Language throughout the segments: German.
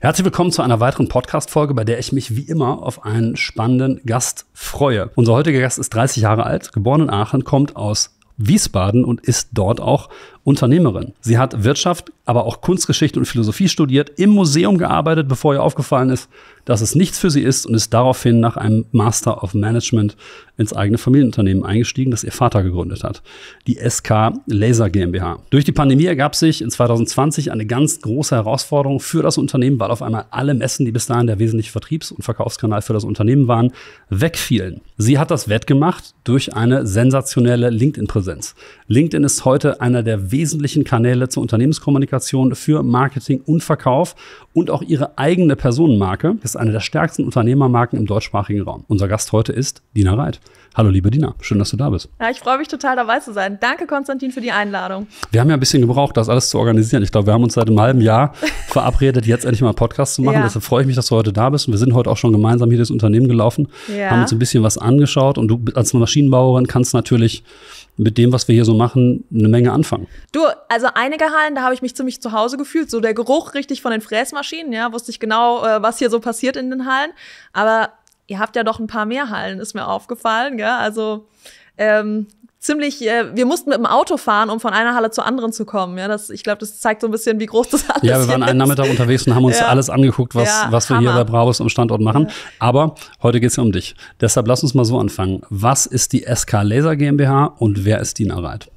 Herzlich willkommen zu einer weiteren Podcast-Folge, bei der ich mich wie immer auf einen spannenden Gast freue. Unser heutiger Gast ist 30 Jahre alt, geboren in Aachen, kommt aus Wiesbaden und ist dort auch Unternehmerin. Sie hat Wirtschaft, aber auch Kunstgeschichte und Philosophie studiert, im Museum gearbeitet, bevor ihr aufgefallen ist, dass es nichts für sie ist und ist daraufhin nach einem Master of Management ins eigene Familienunternehmen eingestiegen, das ihr Vater gegründet hat, die SK Laser GmbH. Durch die Pandemie ergab sich in 2020 eine ganz große Herausforderung für das Unternehmen, weil auf einmal alle Messen, die bis dahin der wesentliche Vertriebs- und Verkaufskanal für das Unternehmen waren, wegfielen. Sie hat das wettgemacht durch eine sensationelle LinkedIn-Präsenz. LinkedIn ist heute einer der wesentlichen Kanäle zur Unternehmenskommunikation für Marketing und Verkauf und auch ihre eigene Personenmarke. Das ist eine der stärksten Unternehmermarken im deutschsprachigen Raum. Unser Gast heute ist Dina Reit. Hallo, liebe Dina. Schön, dass du da bist. Ja, ich freue mich total, dabei zu sein. Danke, Konstantin, für die Einladung. Wir haben ja ein bisschen gebraucht, das alles zu organisieren. Ich glaube, wir haben uns seit einem halben Jahr verabredet, jetzt endlich mal einen Podcast zu machen. Ja. Deshalb freue ich mich, dass du heute da bist. Und wir sind heute auch schon gemeinsam hier durchs Unternehmen gelaufen, ja. haben uns ein bisschen was angeschaut. Und du als Maschinenbauerin kannst natürlich mit dem, was wir hier so machen, eine Menge anfangen. Du, also einige Hallen, da habe ich mich ziemlich zu Hause gefühlt. So der Geruch richtig von den Fräsmaschinen, ja, wusste ich genau, äh, was hier so passiert in den Hallen. Aber ihr habt ja doch ein paar mehr Hallen, ist mir aufgefallen, gell? Also ähm, ziemlich, äh, wir mussten mit dem Auto fahren, um von einer Halle zur anderen zu kommen. Ja, das, ich glaube, das zeigt so ein bisschen, wie groß das alles ist. Ja, wir waren einen Nachmittag unterwegs und haben uns ja. alles angeguckt, was, ja, was wir Hammer. hier bei Bravos am Standort machen. Ja. Aber heute geht es ja um dich. Deshalb lass uns mal so anfangen. Was ist die SK Laser GmbH und wer ist Dina Reit?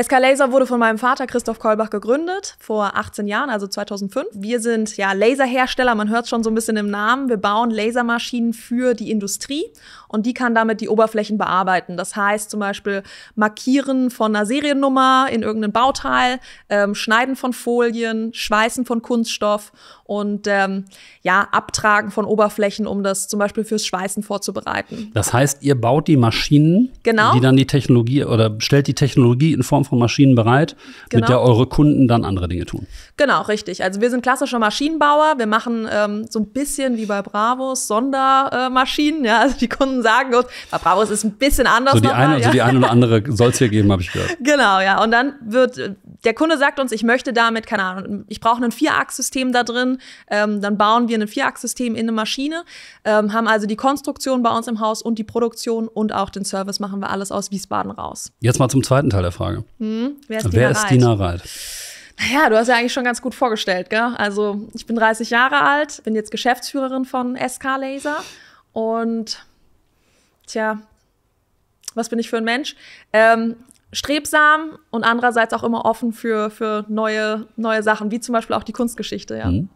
SK Laser wurde von meinem Vater Christoph Kolbach gegründet vor 18 Jahren, also 2005. Wir sind ja Laserhersteller, man hört es schon so ein bisschen im Namen. Wir bauen Lasermaschinen für die Industrie und die kann damit die Oberflächen bearbeiten. Das heißt zum Beispiel Markieren von einer Seriennummer in irgendeinem Bauteil, ähm, Schneiden von Folien, Schweißen von Kunststoff und ähm, ja, Abtragen von Oberflächen, um das zum Beispiel fürs Schweißen vorzubereiten. Das heißt, ihr baut die Maschinen, genau. die dann die Technologie oder stellt die Technologie in Form von Maschinen bereit, genau. mit der eure Kunden dann andere Dinge tun. Genau, richtig. Also wir sind klassischer Maschinenbauer. Wir machen ähm, so ein bisschen wie bei Bravos Sondermaschinen. ja, also die Kunden schon sagen. Und bei Bravo ist es ein bisschen anders. So die eine, ja. so die eine oder andere soll es hier geben, habe ich gehört. Genau, ja. Und dann wird der Kunde sagt uns, ich möchte damit, keine Ahnung, ich brauche ein Vierachssystem da drin. Ähm, dann bauen wir ein Vierachssystem in eine Maschine, ähm, haben also die Konstruktion bei uns im Haus und die Produktion und auch den Service machen wir alles aus Wiesbaden raus. Jetzt mal zum zweiten Teil der Frage. Hm, wer ist Dina Reit? Ist Dina Reit? Naja, du hast ja eigentlich schon ganz gut vorgestellt, gell? Also ich bin 30 Jahre alt, bin jetzt Geschäftsführerin von SK Laser und tja, was bin ich für ein Mensch? Ähm, strebsam und andererseits auch immer offen für, für neue, neue Sachen, wie zum Beispiel auch die Kunstgeschichte. Ja. Mhm.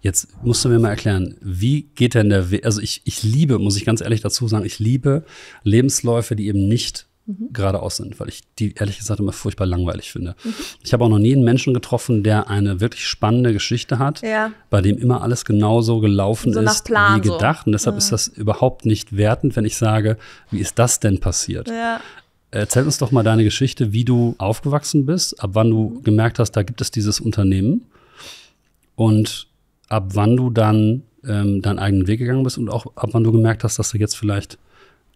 Jetzt musst du mir mal erklären, wie geht denn der Weg? Also ich, ich liebe, muss ich ganz ehrlich dazu sagen, ich liebe Lebensläufe, die eben nicht mhm. geradeaus sind, weil ich die ehrlich gesagt immer furchtbar langweilig finde. Mhm. Ich habe auch noch nie einen Menschen getroffen, der eine wirklich spannende Geschichte hat, ja. bei dem immer alles genauso gelaufen so ist wie gedacht. So. Und deshalb ja. ist das überhaupt nicht wertend, wenn ich sage, wie ist das denn passiert? Ja. Erzähl uns doch mal deine Geschichte, wie du aufgewachsen bist, ab wann du mhm. gemerkt hast, da gibt es dieses Unternehmen und ab wann du dann ähm, deinen eigenen Weg gegangen bist und auch ab wann du gemerkt hast, dass du jetzt vielleicht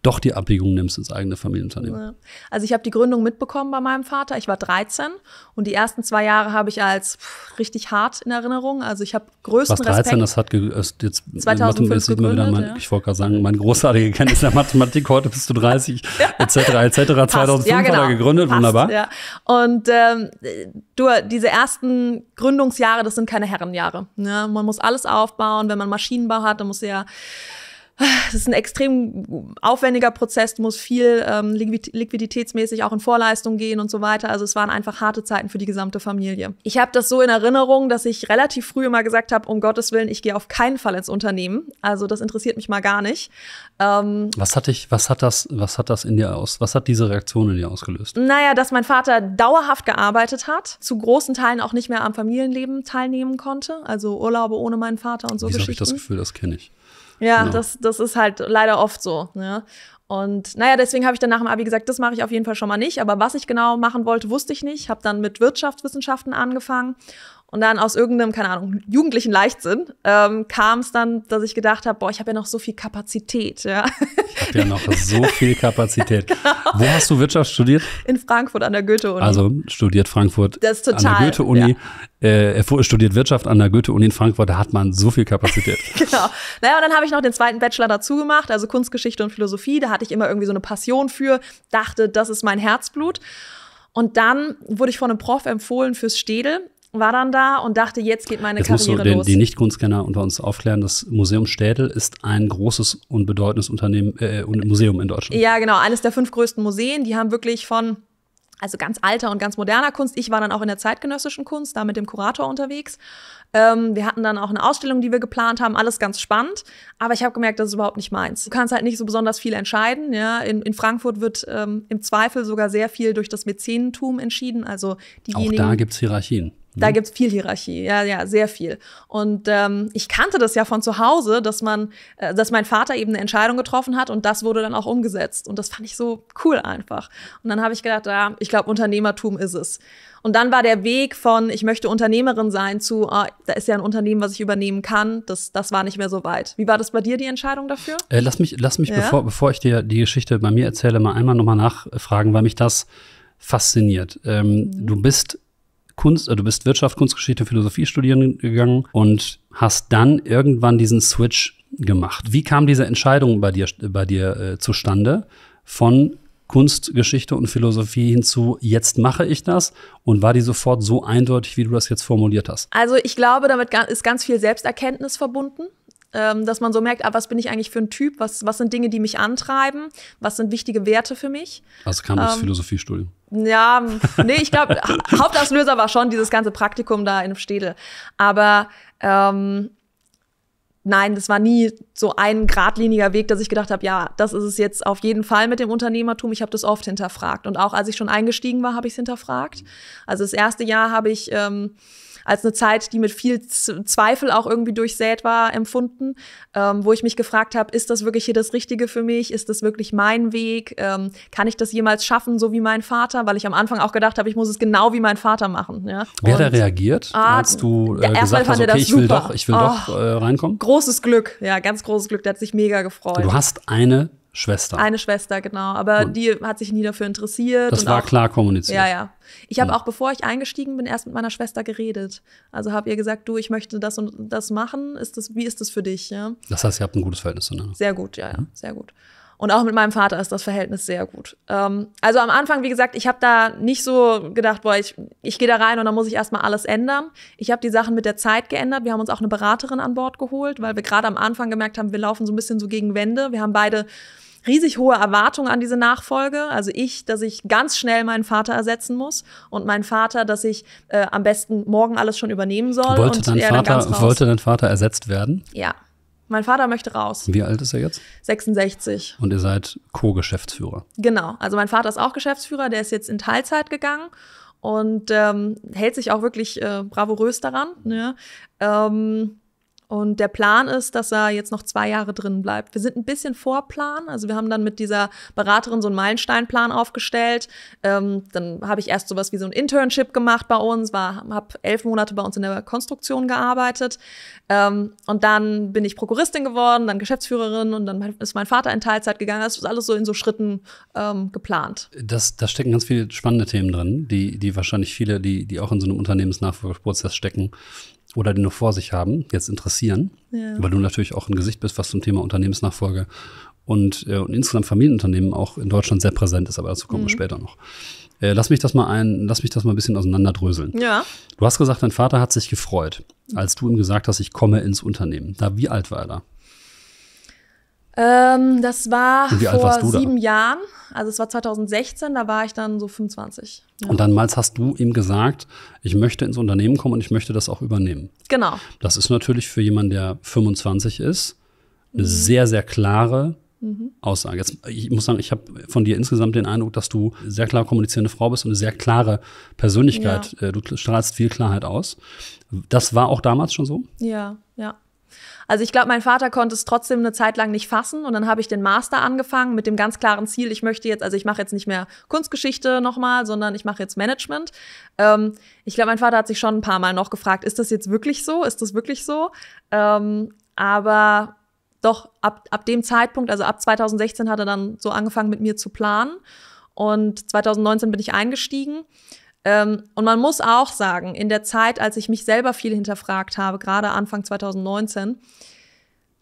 doch die Abwägung nimmst ins eigene Familienunternehmen? Also ich habe die Gründung mitbekommen bei meinem Vater. Ich war 13 und die ersten zwei Jahre habe ich als pff, richtig hart in Erinnerung. Also ich habe größten Was 13, Respekt. das hat ist jetzt 2005 gegründet, wieder mein, ja. ich wollte gerade sagen, mein großartige Kenntnis der Mathematik, heute bist du 30 etc. etc. 2005 ja, genau. hat er genau. gegründet, Passt, wunderbar. Ja. Und ähm, du, diese ersten Gründungsjahre, das sind keine Herrenjahre. Ne? Man muss alles aufbauen, wenn man Maschinenbau hat, dann muss er ja das ist ein extrem aufwendiger Prozess, du musst viel ähm, liquiditätsmäßig auch in Vorleistung gehen und so weiter. Also es waren einfach harte Zeiten für die gesamte Familie. Ich habe das so in Erinnerung, dass ich relativ früh immer gesagt habe, um Gottes Willen, ich gehe auf keinen Fall ins Unternehmen. Also das interessiert mich mal gar nicht. Ähm, was hat dich, was hat das, was hat das in dir aus, was hat diese Reaktion in dir ausgelöst? Naja, dass mein Vater dauerhaft gearbeitet hat, zu großen Teilen auch nicht mehr am Familienleben teilnehmen konnte, also Urlaube ohne meinen Vater und so Wieso Geschichten. habe ich das Gefühl, das kenne ich. Ja, ja, genau. Das, das ist halt leider oft so. Ne? Und naja, deswegen habe ich dann nach dem Abi gesagt, das mache ich auf jeden Fall schon mal nicht. Aber was ich genau machen wollte, wusste ich nicht. Habe dann mit Wirtschaftswissenschaften angefangen und dann aus irgendeinem, keine Ahnung, jugendlichen Leichtsinn ähm, kam es dann, dass ich gedacht habe, boah, ich habe ja noch so viel Kapazität. Ja. Ich habe ja noch so viel Kapazität. genau. Wo hast du Wirtschaft studiert? In Frankfurt an der Goethe-Uni. Also studiert Frankfurt das ist total, an der Goethe-Uni. Ja. Äh, studiert Wirtschaft an der Goethe-Uni in Frankfurt, da hat man so viel Kapazität. genau. Naja, und dann habe ich noch den zweiten Bachelor dazu gemacht, also Kunstgeschichte und Philosophie. Da hatte ich immer irgendwie so eine Passion für, dachte, das ist mein Herzblut. Und dann wurde ich von einem Prof empfohlen fürs Städel war dann da und dachte, jetzt geht meine jetzt Karriere musst du den, los. Die Nicht-Kunstkenner unter uns aufklären, das Museum Städel ist ein großes und bedeutendes Unternehmen, äh, Museum in Deutschland. Ja, genau, eines der fünf größten Museen. Die haben wirklich von also ganz alter und ganz moderner Kunst. Ich war dann auch in der zeitgenössischen Kunst, da mit dem Kurator unterwegs. Ähm, wir hatten dann auch eine Ausstellung, die wir geplant haben, alles ganz spannend. Aber ich habe gemerkt, das ist überhaupt nicht meins. Du kannst halt nicht so besonders viel entscheiden. Ja? In, in Frankfurt wird ähm, im Zweifel sogar sehr viel durch das Mäzenentum entschieden. Also diejenigen, auch da gibt es Hierarchien. Da mhm. gibt es viel Hierarchie, ja, ja, sehr viel. Und ähm, ich kannte das ja von zu Hause, dass man, äh, dass mein Vater eben eine Entscheidung getroffen hat und das wurde dann auch umgesetzt. Und das fand ich so cool einfach. Und dann habe ich gedacht, ja, ich glaube, Unternehmertum ist es. Und dann war der Weg von, ich möchte Unternehmerin sein, zu, ah, da ist ja ein Unternehmen, was ich übernehmen kann, das, das war nicht mehr so weit. Wie war das bei dir, die Entscheidung dafür? Äh, lass mich, lass mich ja? bevor, bevor ich dir die Geschichte bei mir erzähle, mal einmal nochmal nachfragen, weil mich das fasziniert. Ähm, mhm. Du bist Kunst, äh, du bist Wirtschaft, Kunstgeschichte, Philosophie studieren gegangen und hast dann irgendwann diesen Switch gemacht. Wie kam diese Entscheidung bei dir, bei dir äh, zustande von Kunstgeschichte und Philosophie hinzu, jetzt mache ich das? Und war die sofort so eindeutig, wie du das jetzt formuliert hast? Also ich glaube, damit ist ganz viel Selbsterkenntnis verbunden ähm, dass man so merkt, ah, was bin ich eigentlich für ein Typ, was, was sind Dinge, die mich antreiben, was sind wichtige Werte für mich. Also kam das ähm, Philosophiestudium. Ja, nee, ich glaube, Hauptauslöser war schon dieses ganze Praktikum da in Städel. Aber ähm, nein, das war nie so ein geradliniger Weg, dass ich gedacht habe, ja, das ist es jetzt auf jeden Fall mit dem Unternehmertum. Ich habe das oft hinterfragt. Und auch als ich schon eingestiegen war, habe ich es hinterfragt. Also das erste Jahr habe ich. Ähm, als eine Zeit, die mit viel Zweifel auch irgendwie durchsät war, empfunden, ähm, wo ich mich gefragt habe, ist das wirklich hier das Richtige für mich? Ist das wirklich mein Weg? Ähm, kann ich das jemals schaffen, so wie mein Vater? Weil ich am Anfang auch gedacht habe, ich muss es genau wie mein Vater machen. Ja? Wie hat da reagiert, ah, als du äh, gesagt hast, okay, ich will doch, ich will oh, doch äh, reinkommen? Großes Glück, ja, ganz großes Glück. Der hat sich mega gefreut. Du hast eine Schwester. Eine Schwester, genau. Aber Gut. die hat sich nie dafür interessiert. Das war auch, klar kommuniziert. Ja, ja. Ich habe ja. Hm. auch, bevor ich eingestiegen bin, erst mit meiner Schwester geredet. Also habe ihr gesagt, du, ich möchte das und das machen. Ist das, wie ist das für dich? Ja? Das heißt, ihr habt ein gutes Verhältnis zueinander. Sehr gut, ja, ja, ja. Sehr gut. Und auch mit meinem Vater ist das Verhältnis sehr gut. Ähm, also am Anfang, wie gesagt, ich habe da nicht so gedacht, boah, ich, ich gehe da rein und dann muss ich erstmal alles ändern. Ich habe die Sachen mit der Zeit geändert. Wir haben uns auch eine Beraterin an Bord geholt, weil wir gerade am Anfang gemerkt haben, wir laufen so ein bisschen so gegen Wände. Wir haben beide riesig hohe Erwartungen an diese Nachfolge. Also ich, dass ich ganz schnell meinen Vater ersetzen muss und mein Vater, dass ich äh, am besten morgen alles schon übernehmen soll. Wollte, dein, Vater, dann wollte dein Vater ersetzt werden? Ja. Mein Vater möchte raus. Wie alt ist er jetzt? 66. Und ihr seid Co-Geschäftsführer. Genau. Also mein Vater ist auch Geschäftsführer, der ist jetzt in Teilzeit gegangen und ähm, hält sich auch wirklich äh, bravourös daran. Ne? Ähm, und der Plan ist, dass er jetzt noch zwei Jahre drin bleibt. Wir sind ein bisschen vor Plan. Also wir haben dann mit dieser Beraterin so einen Meilensteinplan aufgestellt. Ähm, dann habe ich erst sowas wie so ein Internship gemacht bei uns, habe elf Monate bei uns in der Konstruktion gearbeitet. Ähm, und dann bin ich Prokuristin geworden, dann Geschäftsführerin und dann ist mein Vater in Teilzeit gegangen. Das also ist alles so in so Schritten ähm, geplant. Das, da stecken ganz viele spannende Themen drin, die, die wahrscheinlich viele, die, die auch in so einem Unternehmensnachfolgeprozess stecken, oder die nur vor sich haben, jetzt interessieren, ja. weil du natürlich auch ein Gesicht bist, was zum Thema Unternehmensnachfolge und, äh, und insgesamt Familienunternehmen auch in Deutschland sehr präsent ist, aber dazu kommen mhm. wir später noch. Äh, lass mich das mal ein, lass mich das mal ein bisschen auseinanderdröseln. Ja. Du hast gesagt, dein Vater hat sich gefreut, als du ihm gesagt hast, ich komme ins Unternehmen. Da wie alt war er da? Ähm, das war vor sieben da? Jahren, also es war 2016, da war ich dann so 25. Ja. Und damals hast du ihm gesagt, ich möchte ins Unternehmen kommen und ich möchte das auch übernehmen. Genau. Das ist natürlich für jemanden, der 25 ist, eine mhm. sehr, sehr klare mhm. Aussage. Jetzt, ich muss sagen, ich habe von dir insgesamt den Eindruck, dass du eine sehr klar kommunizierende Frau bist und eine sehr klare Persönlichkeit. Ja. Äh, du strahlst viel Klarheit aus. Das war auch damals schon so? Ja, ja. Also ich glaube, mein Vater konnte es trotzdem eine Zeit lang nicht fassen und dann habe ich den Master angefangen mit dem ganz klaren Ziel, ich möchte jetzt, also ich mache jetzt nicht mehr Kunstgeschichte nochmal, sondern ich mache jetzt Management. Ähm, ich glaube, mein Vater hat sich schon ein paar Mal noch gefragt, ist das jetzt wirklich so? Ist das wirklich so? Ähm, aber doch, ab, ab dem Zeitpunkt, also ab 2016 hat er dann so angefangen mit mir zu planen und 2019 bin ich eingestiegen. Ähm, und man muss auch sagen, in der Zeit, als ich mich selber viel hinterfragt habe, gerade Anfang 2019,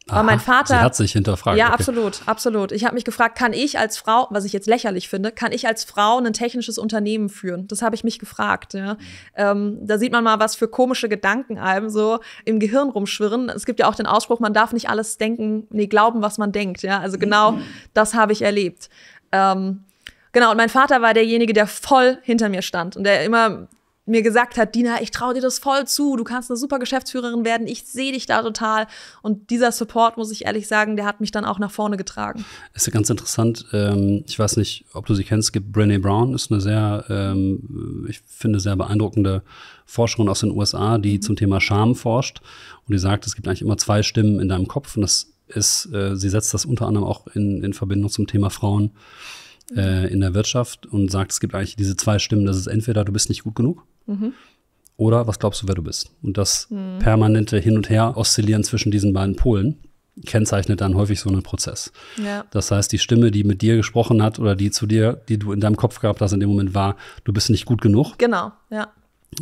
Aha, war mein Vater. Sie hat sich hinterfragt. Ja, okay. absolut, absolut. Ich habe mich gefragt, kann ich als Frau, was ich jetzt lächerlich finde, kann ich als Frau ein technisches Unternehmen führen? Das habe ich mich gefragt. Ja. Mhm. Ähm, da sieht man mal, was für komische Gedanken einem so im Gehirn rumschwirren. Es gibt ja auch den Ausspruch, man darf nicht alles denken, nee, glauben, was man denkt. Ja. Also genau mhm. das habe ich erlebt. Ähm, Genau, und mein Vater war derjenige, der voll hinter mir stand und der immer mir gesagt hat, Dina, ich traue dir das voll zu, du kannst eine super Geschäftsführerin werden, ich sehe dich da total. Und dieser Support, muss ich ehrlich sagen, der hat mich dann auch nach vorne getragen. Ist ja ganz interessant, ähm, ich weiß nicht, ob du sie kennst, es gibt Brené Brown, ist eine sehr, ähm, ich finde, sehr beeindruckende Forscherin aus den USA, die mhm. zum Thema Scham forscht. Und die sagt, es gibt eigentlich immer zwei Stimmen in deinem Kopf. Und das ist, äh, sie setzt das unter anderem auch in, in Verbindung zum Thema Frauen äh, in der Wirtschaft und sagt, es gibt eigentlich diese zwei Stimmen, das ist entweder du bist nicht gut genug mhm. oder was glaubst du, wer du bist. Und das mhm. permanente Hin und Her oszillieren zwischen diesen beiden Polen kennzeichnet dann häufig so einen Prozess. Ja. Das heißt, die Stimme, die mit dir gesprochen hat oder die zu dir, die du in deinem Kopf gehabt hast in dem Moment war, du bist nicht gut genug. Genau, ja.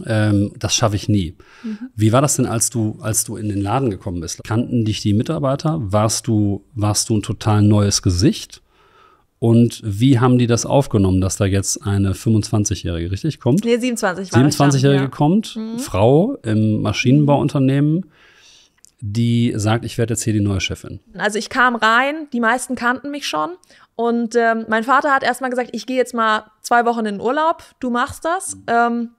Ähm, das schaffe ich nie. Mhm. Wie war das denn, als du, als du in den Laden gekommen bist? Kannten dich die Mitarbeiter? Warst du, warst du ein total neues Gesicht? Und wie haben die das aufgenommen, dass da jetzt eine 25-Jährige, richtig, kommt? Nee, 27 war 27-Jährige ja. kommt, mhm. Frau im Maschinenbauunternehmen, die sagt, ich werde jetzt hier die neue Chefin. Also ich kam rein, die meisten kannten mich schon. Und ähm, mein Vater hat erstmal gesagt, ich gehe jetzt mal zwei Wochen in den Urlaub, du machst das. Mhm. Ähm,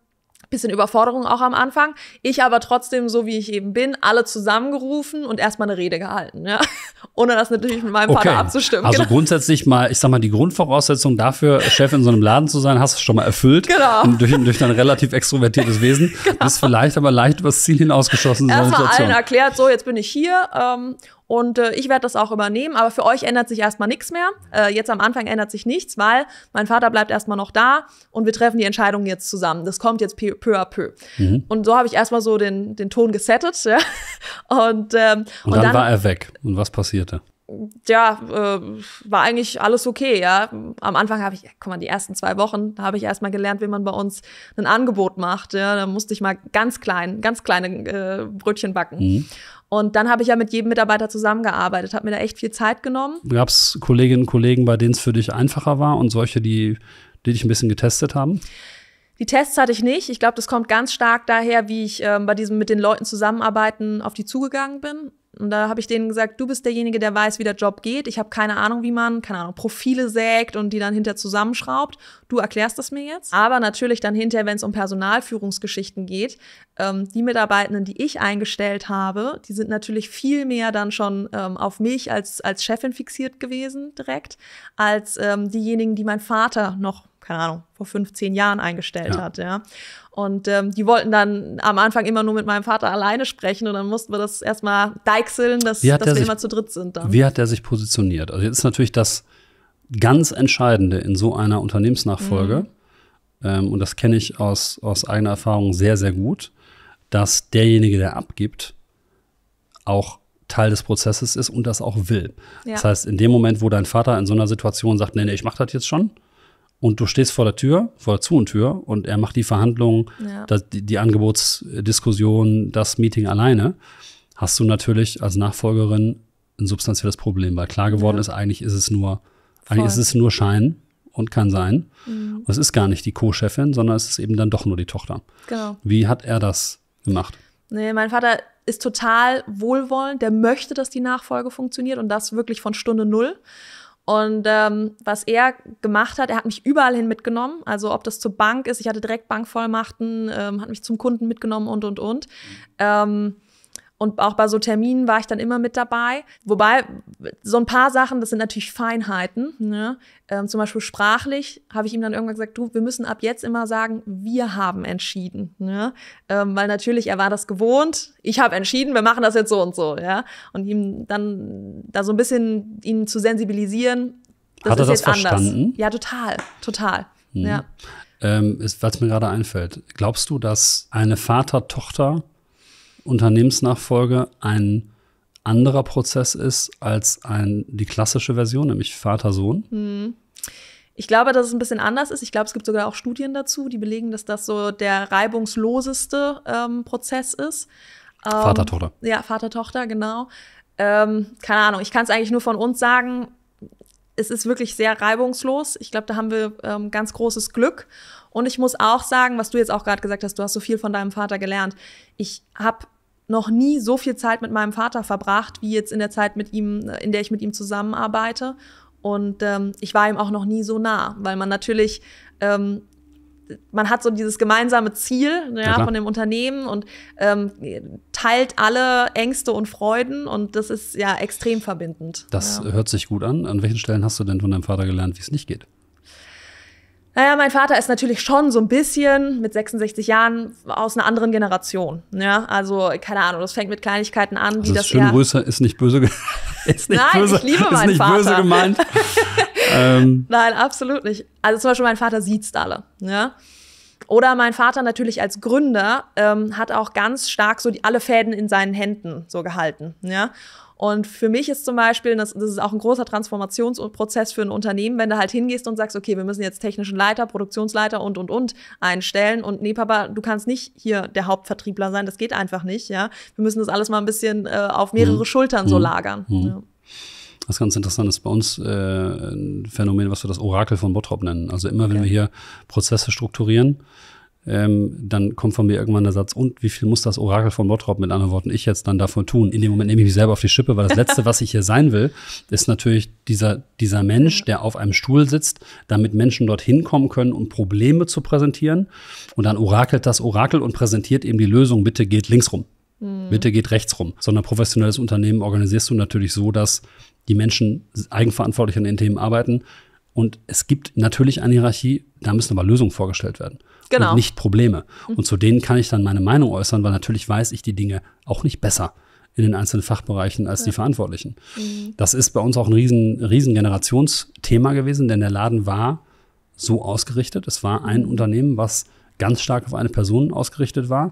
bisschen Überforderung auch am Anfang. Ich aber trotzdem, so wie ich eben bin, alle zusammengerufen und erstmal eine Rede gehalten, ja? ohne das natürlich mit meinem okay. Vater abzustimmen. Also genau. grundsätzlich mal, ich sag mal, die Grundvoraussetzung dafür, Chef in so einem Laden zu sein, hast du schon mal erfüllt. Genau. Durch, durch dein relativ extrovertiertes Wesen. Genau. Bist vielleicht aber leicht übers Ziel hinausgeschossen. Erstmal allen erklärt, so jetzt bin ich hier ähm, und äh, ich werde das auch übernehmen, aber für euch ändert sich erstmal nichts mehr. Äh, jetzt am Anfang ändert sich nichts, weil mein Vater bleibt erstmal noch da und wir treffen die Entscheidung jetzt zusammen. Das kommt jetzt peu, à peu. Mhm. Und so habe ich erstmal so den, den Ton gesettet. Und, ähm, und, dann und dann war er weg. Und was passierte? ja, äh, war eigentlich alles okay, ja. Am Anfang habe ich, guck mal, die ersten zwei Wochen, da habe ich erstmal gelernt, wie man bei uns ein Angebot macht. Ja. Da musste ich mal ganz klein, ganz kleine äh, Brötchen backen. Mhm. Und dann habe ich ja mit jedem Mitarbeiter zusammengearbeitet, habe mir da echt viel Zeit genommen. Gab es Kolleginnen und Kollegen, bei denen es für dich einfacher war und solche, die, die dich ein bisschen getestet haben? Die Tests hatte ich nicht. Ich glaube, das kommt ganz stark daher, wie ich äh, bei diesem mit den Leuten zusammenarbeiten auf die zugegangen bin. Und da habe ich denen gesagt, du bist derjenige, der weiß, wie der Job geht. Ich habe keine Ahnung, wie man, keine Ahnung, Profile sägt und die dann hinter zusammenschraubt. Du erklärst das mir jetzt. Aber natürlich dann hinterher, wenn es um Personalführungsgeschichten geht, ähm, die Mitarbeitenden, die ich eingestellt habe, die sind natürlich viel mehr dann schon ähm, auf mich als, als Chefin fixiert gewesen direkt, als ähm, diejenigen, die mein Vater noch keine Ahnung, vor 15 Jahren eingestellt ja. hat, ja. Und ähm, die wollten dann am Anfang immer nur mit meinem Vater alleine sprechen und dann mussten wir das erstmal deichseln, dass, dass wir sich, immer zu dritt sind dann. Wie hat der sich positioniert? Also jetzt ist natürlich das ganz Entscheidende in so einer Unternehmensnachfolge, mhm. ähm, und das kenne ich aus, aus eigener Erfahrung sehr, sehr gut, dass derjenige, der abgibt, auch Teil des Prozesses ist und das auch will. Ja. Das heißt, in dem Moment, wo dein Vater in so einer Situation sagt, nee, nee, ich mache das jetzt schon, und du stehst vor der Tür, vor der Zu- und Tür und er macht die Verhandlungen, ja. die, die, Angebotsdiskussion, das Meeting alleine, hast du natürlich als Nachfolgerin ein substanzielles Problem, weil klar geworden ja. ist, eigentlich ist es nur, eigentlich ist es nur Schein und kann sein. Mhm. Und es ist gar nicht die Co-Chefin, sondern es ist eben dann doch nur die Tochter. Genau. Wie hat er das gemacht? Nee, mein Vater ist total wohlwollend, der möchte, dass die Nachfolge funktioniert und das wirklich von Stunde null. Und ähm, was er gemacht hat, er hat mich überall hin mitgenommen. Also ob das zur Bank ist, ich hatte direkt Bankvollmachten, ähm, hat mich zum Kunden mitgenommen und, und, und. Mhm. Ähm, und auch bei so Terminen war ich dann immer mit dabei. Wobei so ein paar Sachen, das sind natürlich Feinheiten. Ne? Ähm, zum Beispiel sprachlich habe ich ihm dann irgendwann gesagt, du, wir müssen ab jetzt immer sagen, wir haben entschieden. Ne? Ähm, weil natürlich, er war das gewohnt, ich habe entschieden, wir machen das jetzt so und so. Ja? Und ihm dann da so ein bisschen ihn zu sensibilisieren, das Hat er ist das jetzt verstanden? anders. Ja, total, total. Mhm. Ja. Ähm, was mir gerade einfällt, glaubst du, dass eine Vater-Tochter Unternehmensnachfolge ein anderer Prozess ist als ein, die klassische Version, nämlich Vater-Sohn? Hm. Ich glaube, dass es ein bisschen anders ist. Ich glaube, es gibt sogar auch Studien dazu, die belegen, dass das so der reibungsloseste ähm, Prozess ist. Ähm, Vater-Tochter. Ja, Vater-Tochter, genau. Ähm, keine Ahnung, ich kann es eigentlich nur von uns sagen. Es ist wirklich sehr reibungslos. Ich glaube, da haben wir ähm, ganz großes Glück. Und ich muss auch sagen, was du jetzt auch gerade gesagt hast, du hast so viel von deinem Vater gelernt. Ich habe noch nie so viel Zeit mit meinem Vater verbracht, wie jetzt in der Zeit mit ihm, äh, in der ich mit ihm zusammenarbeite. Und ähm, ich war ihm auch noch nie so nah, weil man natürlich, ähm, man hat so dieses gemeinsame Ziel ne, ja, ja, von dem Unternehmen und ähm, teilt alle Ängste und Freuden und das ist ja extrem verbindend. Das ja. hört sich gut an. An welchen Stellen hast du denn von deinem Vater gelernt, wie es nicht geht? Naja, mein Vater ist natürlich schon so ein bisschen mit 66 Jahren aus einer anderen Generation. Ja, ne? also keine Ahnung, das fängt mit Kleinigkeiten an, also wie das Schönrößer ist nicht böse. ist nicht Nein, böse, ich liebe meinen ist nicht Vater. böse gemeint. ähm. Nein, absolut nicht. Also zum Beispiel mein Vater sieht's alle. Ja. Ne? Oder mein Vater natürlich als Gründer ähm, hat auch ganz stark so die, alle Fäden in seinen Händen so gehalten. Ja? Ne? Und für mich ist zum Beispiel, das, das ist auch ein großer Transformationsprozess für ein Unternehmen, wenn du halt hingehst und sagst, okay, wir müssen jetzt technischen Leiter, Produktionsleiter und, und, und einstellen. Und nee, Papa, du kannst nicht hier der Hauptvertriebler sein, das geht einfach nicht, ja. Wir müssen das alles mal ein bisschen äh, auf mehrere mhm. Schultern so mhm. lagern. Mhm. Ja. Was ganz interessant ist bei uns äh, ein Phänomen, was wir das Orakel von Bottrop nennen. Also immer, wenn wir hier Prozesse strukturieren, ähm, dann kommt von mir irgendwann der Satz, und wie viel muss das Orakel von Bottrop, mit anderen Worten, ich jetzt dann davon tun? In dem Moment nehme ich mich selber auf die Schippe, weil das Letzte, was ich hier sein will, ist natürlich dieser, dieser Mensch, der auf einem Stuhl sitzt, damit Menschen dorthin kommen können, um Probleme zu präsentieren. Und dann orakelt das Orakel und präsentiert eben die Lösung, bitte geht links rum. Mhm. Bitte geht rechts rum. Sondern professionelles Unternehmen organisierst du natürlich so, dass die Menschen eigenverantwortlich an den Themen arbeiten. Und es gibt natürlich eine Hierarchie, da müssen aber Lösungen vorgestellt werden genau. und nicht Probleme. Mhm. Und zu denen kann ich dann meine Meinung äußern, weil natürlich weiß ich die Dinge auch nicht besser in den einzelnen Fachbereichen als ja. die Verantwortlichen. Mhm. Das ist bei uns auch ein riesen, riesen Generationsthema gewesen, denn der Laden war so ausgerichtet. Es war ein mhm. Unternehmen, was ganz stark auf eine Person ausgerichtet war.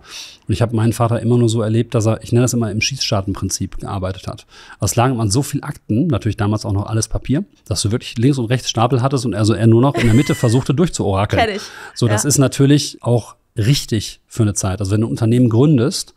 Und ich habe meinen Vater immer nur so erlebt, dass er, ich nenne das immer im Schießstartenprinzip gearbeitet hat. Es lagen an so viel Akten, natürlich damals auch noch alles Papier, dass du wirklich links und rechts Stapel hattest und also er nur noch in der Mitte versuchte durchzuorakeln. Fertig. So, das ja. ist natürlich auch richtig für eine Zeit. Also wenn du ein Unternehmen gründest,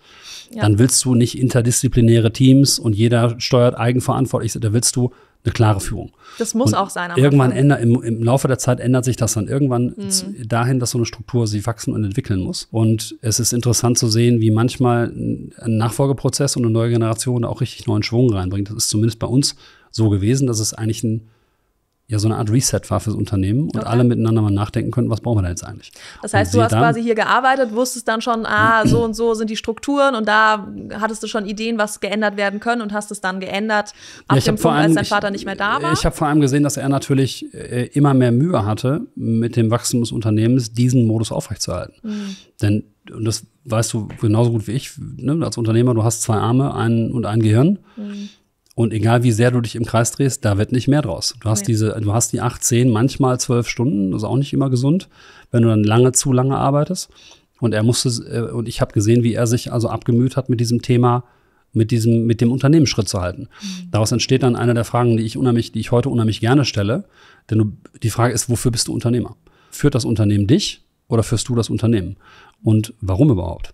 ja. dann willst du nicht interdisziplinäre Teams und jeder steuert eigenverantwortlich. Da willst du eine klare Führung. Das muss und auch sein. irgendwann ändert, im, im, Laufe der Zeit ändert sich das dann irgendwann mhm. zu, dahin, dass so eine Struktur sie wachsen und entwickeln muss. Und es ist interessant zu sehen, wie manchmal ein Nachfolgeprozess und eine neue Generation auch richtig neuen Schwung reinbringt. Das ist zumindest bei uns so gewesen, dass es eigentlich ein ja so eine Art Reset war fürs Unternehmen und okay. alle miteinander mal nachdenken könnten, was brauchen wir da jetzt eigentlich? Das heißt, du hast quasi hier gearbeitet, wusstest dann schon, ah, so und so sind die Strukturen und da hattest du schon Ideen, was geändert werden können und hast es dann geändert, ab ja, dem Punkt, allem, als dein Vater ich, nicht mehr da war. Ich habe vor allem gesehen, dass er natürlich äh, immer mehr Mühe hatte, mit dem Wachstum des Unternehmens diesen Modus aufrechtzuerhalten. Mhm. Denn, und das weißt du genauso gut wie ich, ne, als Unternehmer, du hast zwei Arme einen und ein Gehirn. Mhm und egal wie sehr du dich im Kreis drehst, da wird nicht mehr draus. Du hast nee. diese, du hast die 18, manchmal zwölf Stunden, das ist auch nicht immer gesund, wenn du dann lange zu lange arbeitest. Und er musste, äh, und ich habe gesehen, wie er sich also abgemüht hat mit diesem Thema, mit diesem, mit dem Unternehmen Schritt zu halten. Mhm. Daraus entsteht dann eine der Fragen, die ich unheimlich, die ich heute unheimlich gerne stelle. Denn du, die Frage ist, wofür bist du Unternehmer? Führt das Unternehmen dich oder führst du das Unternehmen? Und warum überhaupt?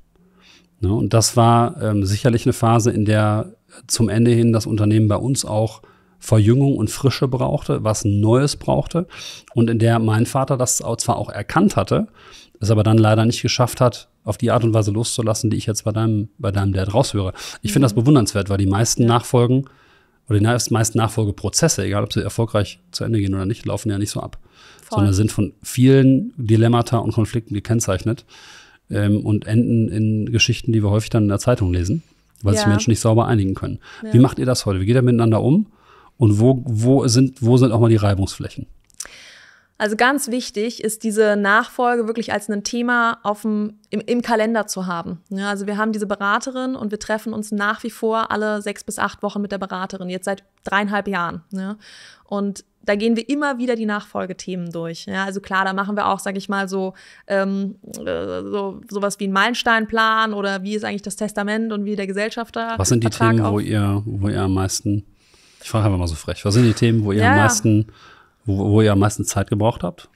Ne, und das war ähm, sicherlich eine Phase, in der zum Ende hin das Unternehmen bei uns auch Verjüngung und Frische brauchte, was Neues brauchte und in der mein Vater das zwar auch erkannt hatte, es aber dann leider nicht geschafft hat, auf die Art und Weise loszulassen, die ich jetzt bei deinem, bei deinem Dad raushöre. Ich mhm. finde das mhm. bewundernswert, weil die meisten Nachfolgen oder die meisten Nachfolgeprozesse, egal ob sie erfolgreich zu Ende gehen oder nicht, laufen ja nicht so ab, Voll. sondern sind von vielen Dilemmata und Konflikten gekennzeichnet ähm, und enden in Geschichten, die wir häufig dann in der Zeitung lesen weil ja. sich Menschen nicht sauber einigen können. Ja. Wie macht ihr das heute? Wie geht ihr miteinander um? Und wo, wo, sind, wo sind auch mal die Reibungsflächen? Also ganz wichtig ist diese Nachfolge wirklich als ein Thema auf dem, im, im Kalender zu haben. Ja, also wir haben diese Beraterin und wir treffen uns nach wie vor alle sechs bis acht Wochen mit der Beraterin, jetzt seit dreieinhalb Jahren. Ja. Und da gehen wir immer wieder die Nachfolgethemen durch. Ja, also klar, da machen wir auch, sage ich mal, so, ähm, äh, so sowas wie einen Meilensteinplan oder wie ist eigentlich das Testament und wie der Gesellschafter. Was sind die Vertrag Themen, wo ihr, wo ihr am meisten, ich frage einfach mal so frech, was sind die Themen, wo ihr ja, am meisten, wo, wo ihr am meisten Zeit gebraucht habt?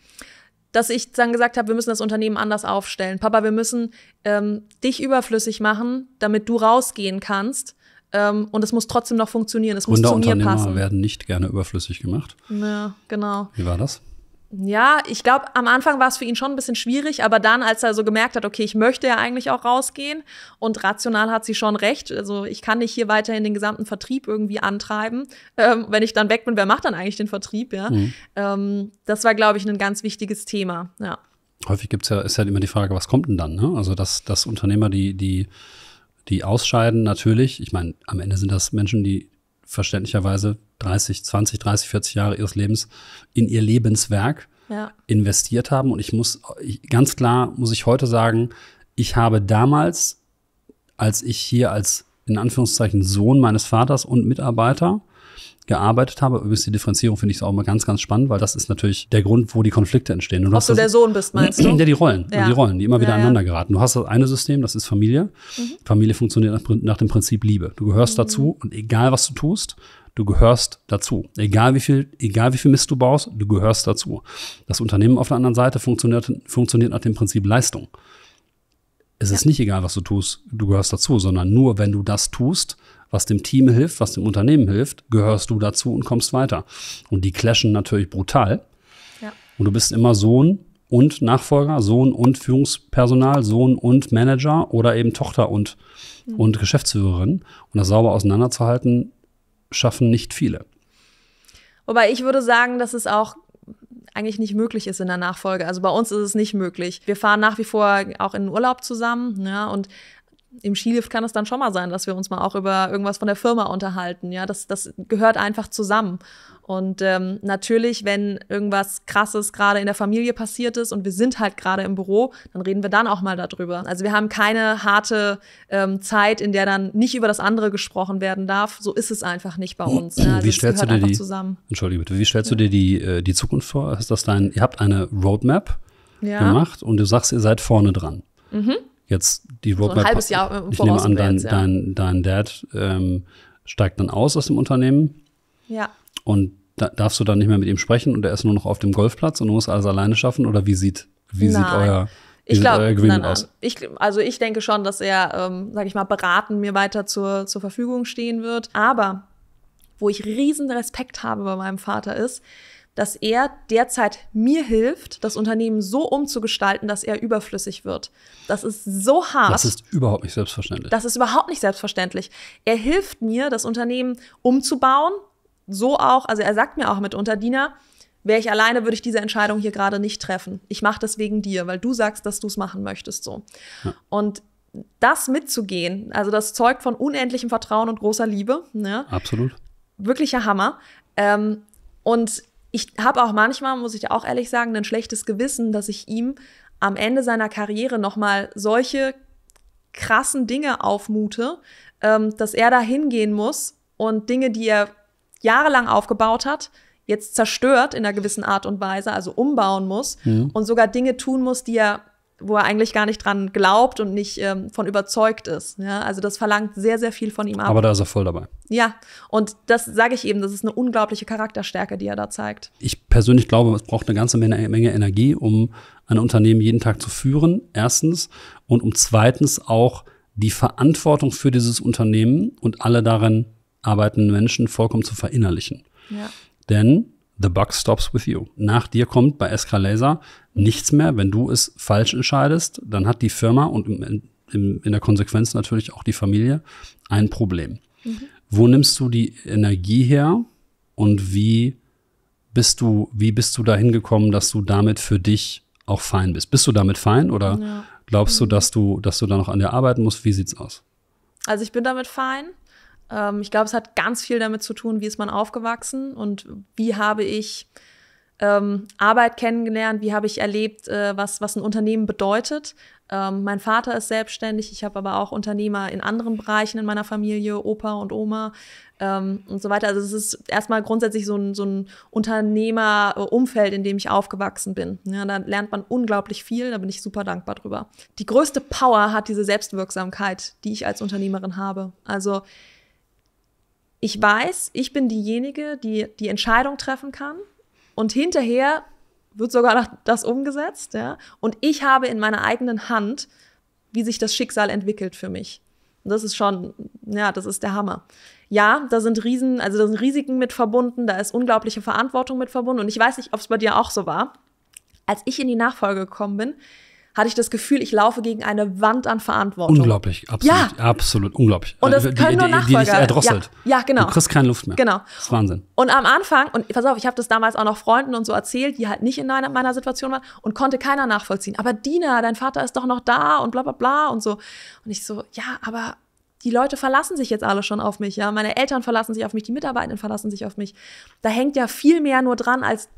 dass ich dann gesagt habe, wir müssen das Unternehmen anders aufstellen. Papa, wir müssen ähm, dich überflüssig machen, damit du rausgehen kannst ähm, und es muss trotzdem noch funktionieren. Es muss zu mir passen. werden nicht gerne überflüssig gemacht. Ja, genau. Wie war das? Ja, ich glaube, am Anfang war es für ihn schon ein bisschen schwierig, aber dann, als er so gemerkt hat, okay, ich möchte ja eigentlich auch rausgehen und rational hat sie schon recht. Also ich kann nicht hier weiterhin den gesamten Vertrieb irgendwie antreiben. Ähm, wenn ich dann weg bin, wer macht dann eigentlich den Vertrieb? Ja, mhm. ähm, das war, glaube ich, ein ganz wichtiges Thema. Ja. Häufig gibt's ja, ist ja halt immer die Frage, was kommt denn dann? Ne? Also dass, dass Unternehmer die die die ausscheiden natürlich. Ich meine, am Ende sind das Menschen, die verständlicherweise 30, 20, 30, 40 Jahre ihres Lebens in ihr Lebenswerk ja. investiert haben. Und ich muss, ich, ganz klar muss ich heute sagen, ich habe damals, als ich hier als in Anführungszeichen Sohn meines Vaters und Mitarbeiter gearbeitet habe. Übrigens die Differenzierung finde ich auch immer ganz, ganz spannend, weil das ist natürlich der Grund, wo die Konflikte entstehen. Du Ob hast du das, der Sohn bist, meinst du? Ja, die Rollen, ja. die Rollen, die immer wieder ja, aneinander ja. geraten. Du hast das eine System, das ist Familie. Mhm. Familie funktioniert nach dem Prinzip Liebe. Du gehörst mhm. dazu und egal was du tust, du gehörst dazu. Egal wie viel, egal wie viel Mist du baust, du gehörst dazu. Das Unternehmen auf der anderen Seite funktioniert, funktioniert nach dem Prinzip Leistung. Es ist nicht egal, was du tust, du gehörst dazu, sondern nur wenn du das tust, was dem Team hilft, was dem Unternehmen hilft, gehörst du dazu und kommst weiter. Und die clashen natürlich brutal. Ja. Und du bist immer Sohn und Nachfolger, Sohn und Führungspersonal, Sohn und Manager oder eben Tochter und, mhm. und Geschäftsführerin. Und das sauber auseinanderzuhalten, schaffen nicht viele. Wobei ich würde sagen, dass es auch eigentlich nicht möglich ist in der Nachfolge. Also bei uns ist es nicht möglich. Wir fahren nach wie vor auch in den Urlaub zusammen. Ja, ne? und im Skilift kann es dann schon mal sein, dass wir uns mal auch über irgendwas von der Firma unterhalten. Ja, das, das gehört einfach zusammen. Und ähm, natürlich, wenn irgendwas Krasses gerade in der Familie passiert ist und wir sind halt gerade im Büro, dann reden wir dann auch mal darüber. Also wir haben keine harte ähm, Zeit, in der dann nicht über das andere gesprochen werden darf. So ist es einfach nicht bei uns. Ja, also wie stellst du dir die? Zusammen. Entschuldige bitte. Wie stellst ja. du dir die, äh, die Zukunft vor? Hast das dein? Ihr habt eine Roadmap ja. gemacht und du sagst, ihr seid vorne dran. Mhm jetzt die Roadmap. So ein halbes Jahr im Ich nehme an, dein, jetzt, ja. dein, dein Dad ähm, steigt dann aus aus dem Unternehmen. Ja. Und da, darfst du dann nicht mehr mit ihm sprechen und er ist nur noch auf dem Golfplatz und du musst alles alleine schaffen? Oder wie sieht, wie sieht euer. Wie ich glaube, aus? Ich, also ich denke schon, dass er, ähm, sag ich mal, beraten mir weiter zur, zur Verfügung stehen wird. Aber wo ich riesen Respekt habe bei meinem Vater ist, dass er derzeit mir hilft, das Unternehmen so umzugestalten, dass er überflüssig wird. Das ist so hart. Das ist überhaupt nicht selbstverständlich. Das ist überhaupt nicht selbstverständlich. Er hilft mir, das Unternehmen umzubauen. So auch, also er sagt mir auch mitunter, Dina, wäre ich alleine, würde ich diese Entscheidung hier gerade nicht treffen. Ich mache das wegen dir, weil du sagst, dass du es machen möchtest so. Ja. Und das mitzugehen, also das zeugt von unendlichem Vertrauen und großer Liebe. Ne? Absolut. Wirklicher Hammer. Ähm, und ich habe auch manchmal, muss ich auch ehrlich sagen, ein schlechtes Gewissen, dass ich ihm am Ende seiner Karriere nochmal solche krassen Dinge aufmute, ähm, dass er da hingehen muss und Dinge, die er jahrelang aufgebaut hat, jetzt zerstört in einer gewissen Art und Weise, also umbauen muss mhm. und sogar Dinge tun muss, die er wo er eigentlich gar nicht dran glaubt und nicht ähm, von überzeugt ist. Ja? Also das verlangt sehr, sehr viel von ihm ab. Aber da ist er voll dabei. Ja, und das sage ich eben, das ist eine unglaubliche Charakterstärke, die er da zeigt. Ich persönlich glaube, es braucht eine ganze Menge, Menge Energie, um ein Unternehmen jeden Tag zu führen, erstens, und um zweitens auch die Verantwortung für dieses Unternehmen und alle darin arbeitenden Menschen vollkommen zu verinnerlichen. Ja. Denn The Bug stops with you. Nach dir kommt bei SK Laser nichts mehr. Wenn du es falsch entscheidest, dann hat die Firma und im, im, in der Konsequenz natürlich auch die Familie ein Problem. Mhm. Wo nimmst du die Energie her und wie bist du, wie bist du dahin gekommen, dass du damit für dich auch fein bist? Bist du damit fein oder ja. glaubst du, mhm. dass du, dass du da noch an dir arbeiten musst? Wie sieht's aus? Also ich bin damit fein. Ähm, ich glaube, es hat ganz viel damit zu tun, wie ist man aufgewachsen und wie habe ich ähm, Arbeit kennengelernt, wie habe ich erlebt, äh, was, was ein Unternehmen bedeutet. Ähm, mein Vater ist selbstständig, ich habe aber auch Unternehmer in anderen Bereichen in meiner Familie, Opa und Oma ähm, und so weiter. Also es ist erstmal grundsätzlich so ein, so ein Unternehmerumfeld, in dem ich aufgewachsen bin. Ja, da lernt man unglaublich viel, da bin ich super dankbar drüber. Die größte Power hat diese Selbstwirksamkeit, die ich als Unternehmerin habe. Also ich weiß, ich bin diejenige, die die Entscheidung treffen kann und hinterher wird sogar das umgesetzt, ja? Und ich habe in meiner eigenen Hand, wie sich das Schicksal entwickelt für mich. Und das ist schon, ja, das ist der Hammer. Ja, da sind Riesen, also da sind Risiken mit verbunden, da ist unglaubliche Verantwortung mit verbunden. Und ich weiß nicht, ob es bei dir auch so war. Als ich in die Nachfolge gekommen bin, hatte ich das Gefühl, ich laufe gegen eine Wand an Verantwortung. Unglaublich, absolut, ja. absolut unglaublich. Und das äh, die, können nur die, Nachfolger. Die dich erdrosselt. Ja, ja, genau. Du kriegst keine Luft mehr. Genau. Das ist Wahnsinn. Und am Anfang, und pass auf, ich habe das damals auch noch Freunden und so erzählt, die halt nicht in meiner, meiner Situation waren und konnte keiner nachvollziehen. Aber Dina, dein Vater ist doch noch da und bla bla bla und so. Und ich so, ja, aber die Leute verlassen sich jetzt alle schon auf mich, ja. Meine Eltern verlassen sich auf mich, die Mitarbeitenden verlassen sich auf mich. Da hängt ja viel mehr nur dran, als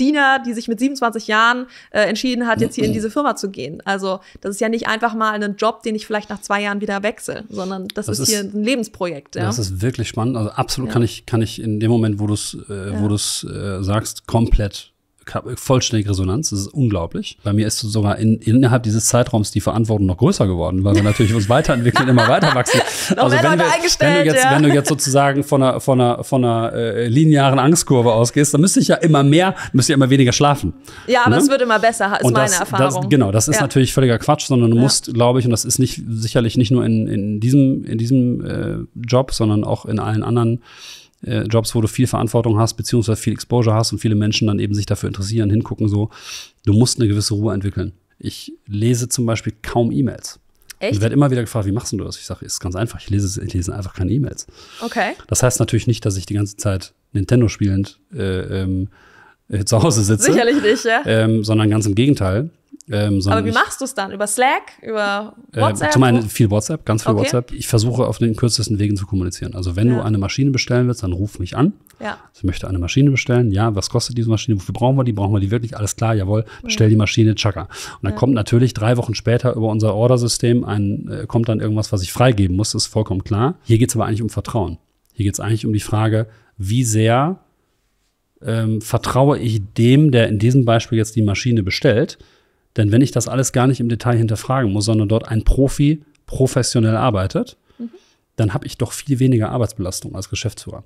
Dina, die sich mit 27 Jahren äh, entschieden hat, jetzt hier in mhm. diese Firma zu gehen. Also das ist ja nicht einfach mal ein Job, den ich vielleicht nach zwei Jahren wieder wechsle, sondern das, das ist, ist, hier ein Lebensprojekt. Ja? Das ist wirklich spannend. Also absolut ja. kann ich kann ich in dem Moment, wo du es äh, wo äh, sagst, komplett vollständige Resonanz. Das ist unglaublich. Bei mir ist sogar in, innerhalb dieses Zeitraums die Verantwortung noch größer geworden, weil wir natürlich uns weiterentwickeln, immer weiter wachsen. also wenn, wir, wenn, du jetzt, ja. wenn du jetzt sozusagen von einer, von einer, von einer äh, linearen Angstkurve ausgehst, dann müsste ich ja immer mehr, müsste ich immer weniger schlafen. Ja, aber ne? es wird immer besser, ist und meine das, Erfahrung. Das, genau, das ist ja. natürlich völliger Quatsch, sondern du ja. musst, glaube ich, und das ist nicht sicherlich nicht nur in, in diesem, in diesem äh, Job, sondern auch in allen anderen äh, Jobs, wo du viel Verantwortung hast, beziehungsweise viel Exposure hast und viele Menschen dann eben sich dafür interessieren, hingucken so. Du musst eine gewisse Ruhe entwickeln. Ich lese zum Beispiel kaum E-Mails. Echt? Ich werde immer wieder gefragt, wie machst du das? Ich sage, ist ganz einfach, ich lese, ich lese einfach keine E-Mails. Okay. Das heißt natürlich nicht, dass ich die ganze Zeit Nintendo spielend äh, ähm, äh, zu Hause sitze. Sicherlich nicht, ja. Ähm, sondern ganz im Gegenteil. Ähm, aber wie ich, machst du es dann? Über Slack? Über äh, WhatsApp? Äh, zum einen viel WhatsApp, ganz viel okay. WhatsApp. Ich versuche auf den kürzesten Wegen zu kommunizieren. Also wenn ja. du eine Maschine bestellen willst, dann ruf mich an. Ja. Ich möchte eine Maschine bestellen. Ja, was kostet diese Maschine? Wofür brauchen wir die? Brauchen wir die wirklich? Alles klar, jawohl. Bestell mhm. die Maschine, tschakka. Und dann ja. kommt natürlich drei Wochen später über unser Ordersystem ein, äh, kommt dann irgendwas, was ich freigeben muss, ist vollkommen klar. Hier geht es aber eigentlich um Vertrauen. Hier geht es eigentlich um die Frage, wie sehr ähm, vertraue ich dem, der in diesem Beispiel jetzt die Maschine bestellt, denn wenn ich das alles gar nicht im Detail hinterfragen muss, sondern dort ein Profi professionell arbeitet, mhm. dann habe ich doch viel weniger Arbeitsbelastung als Geschäftsführer.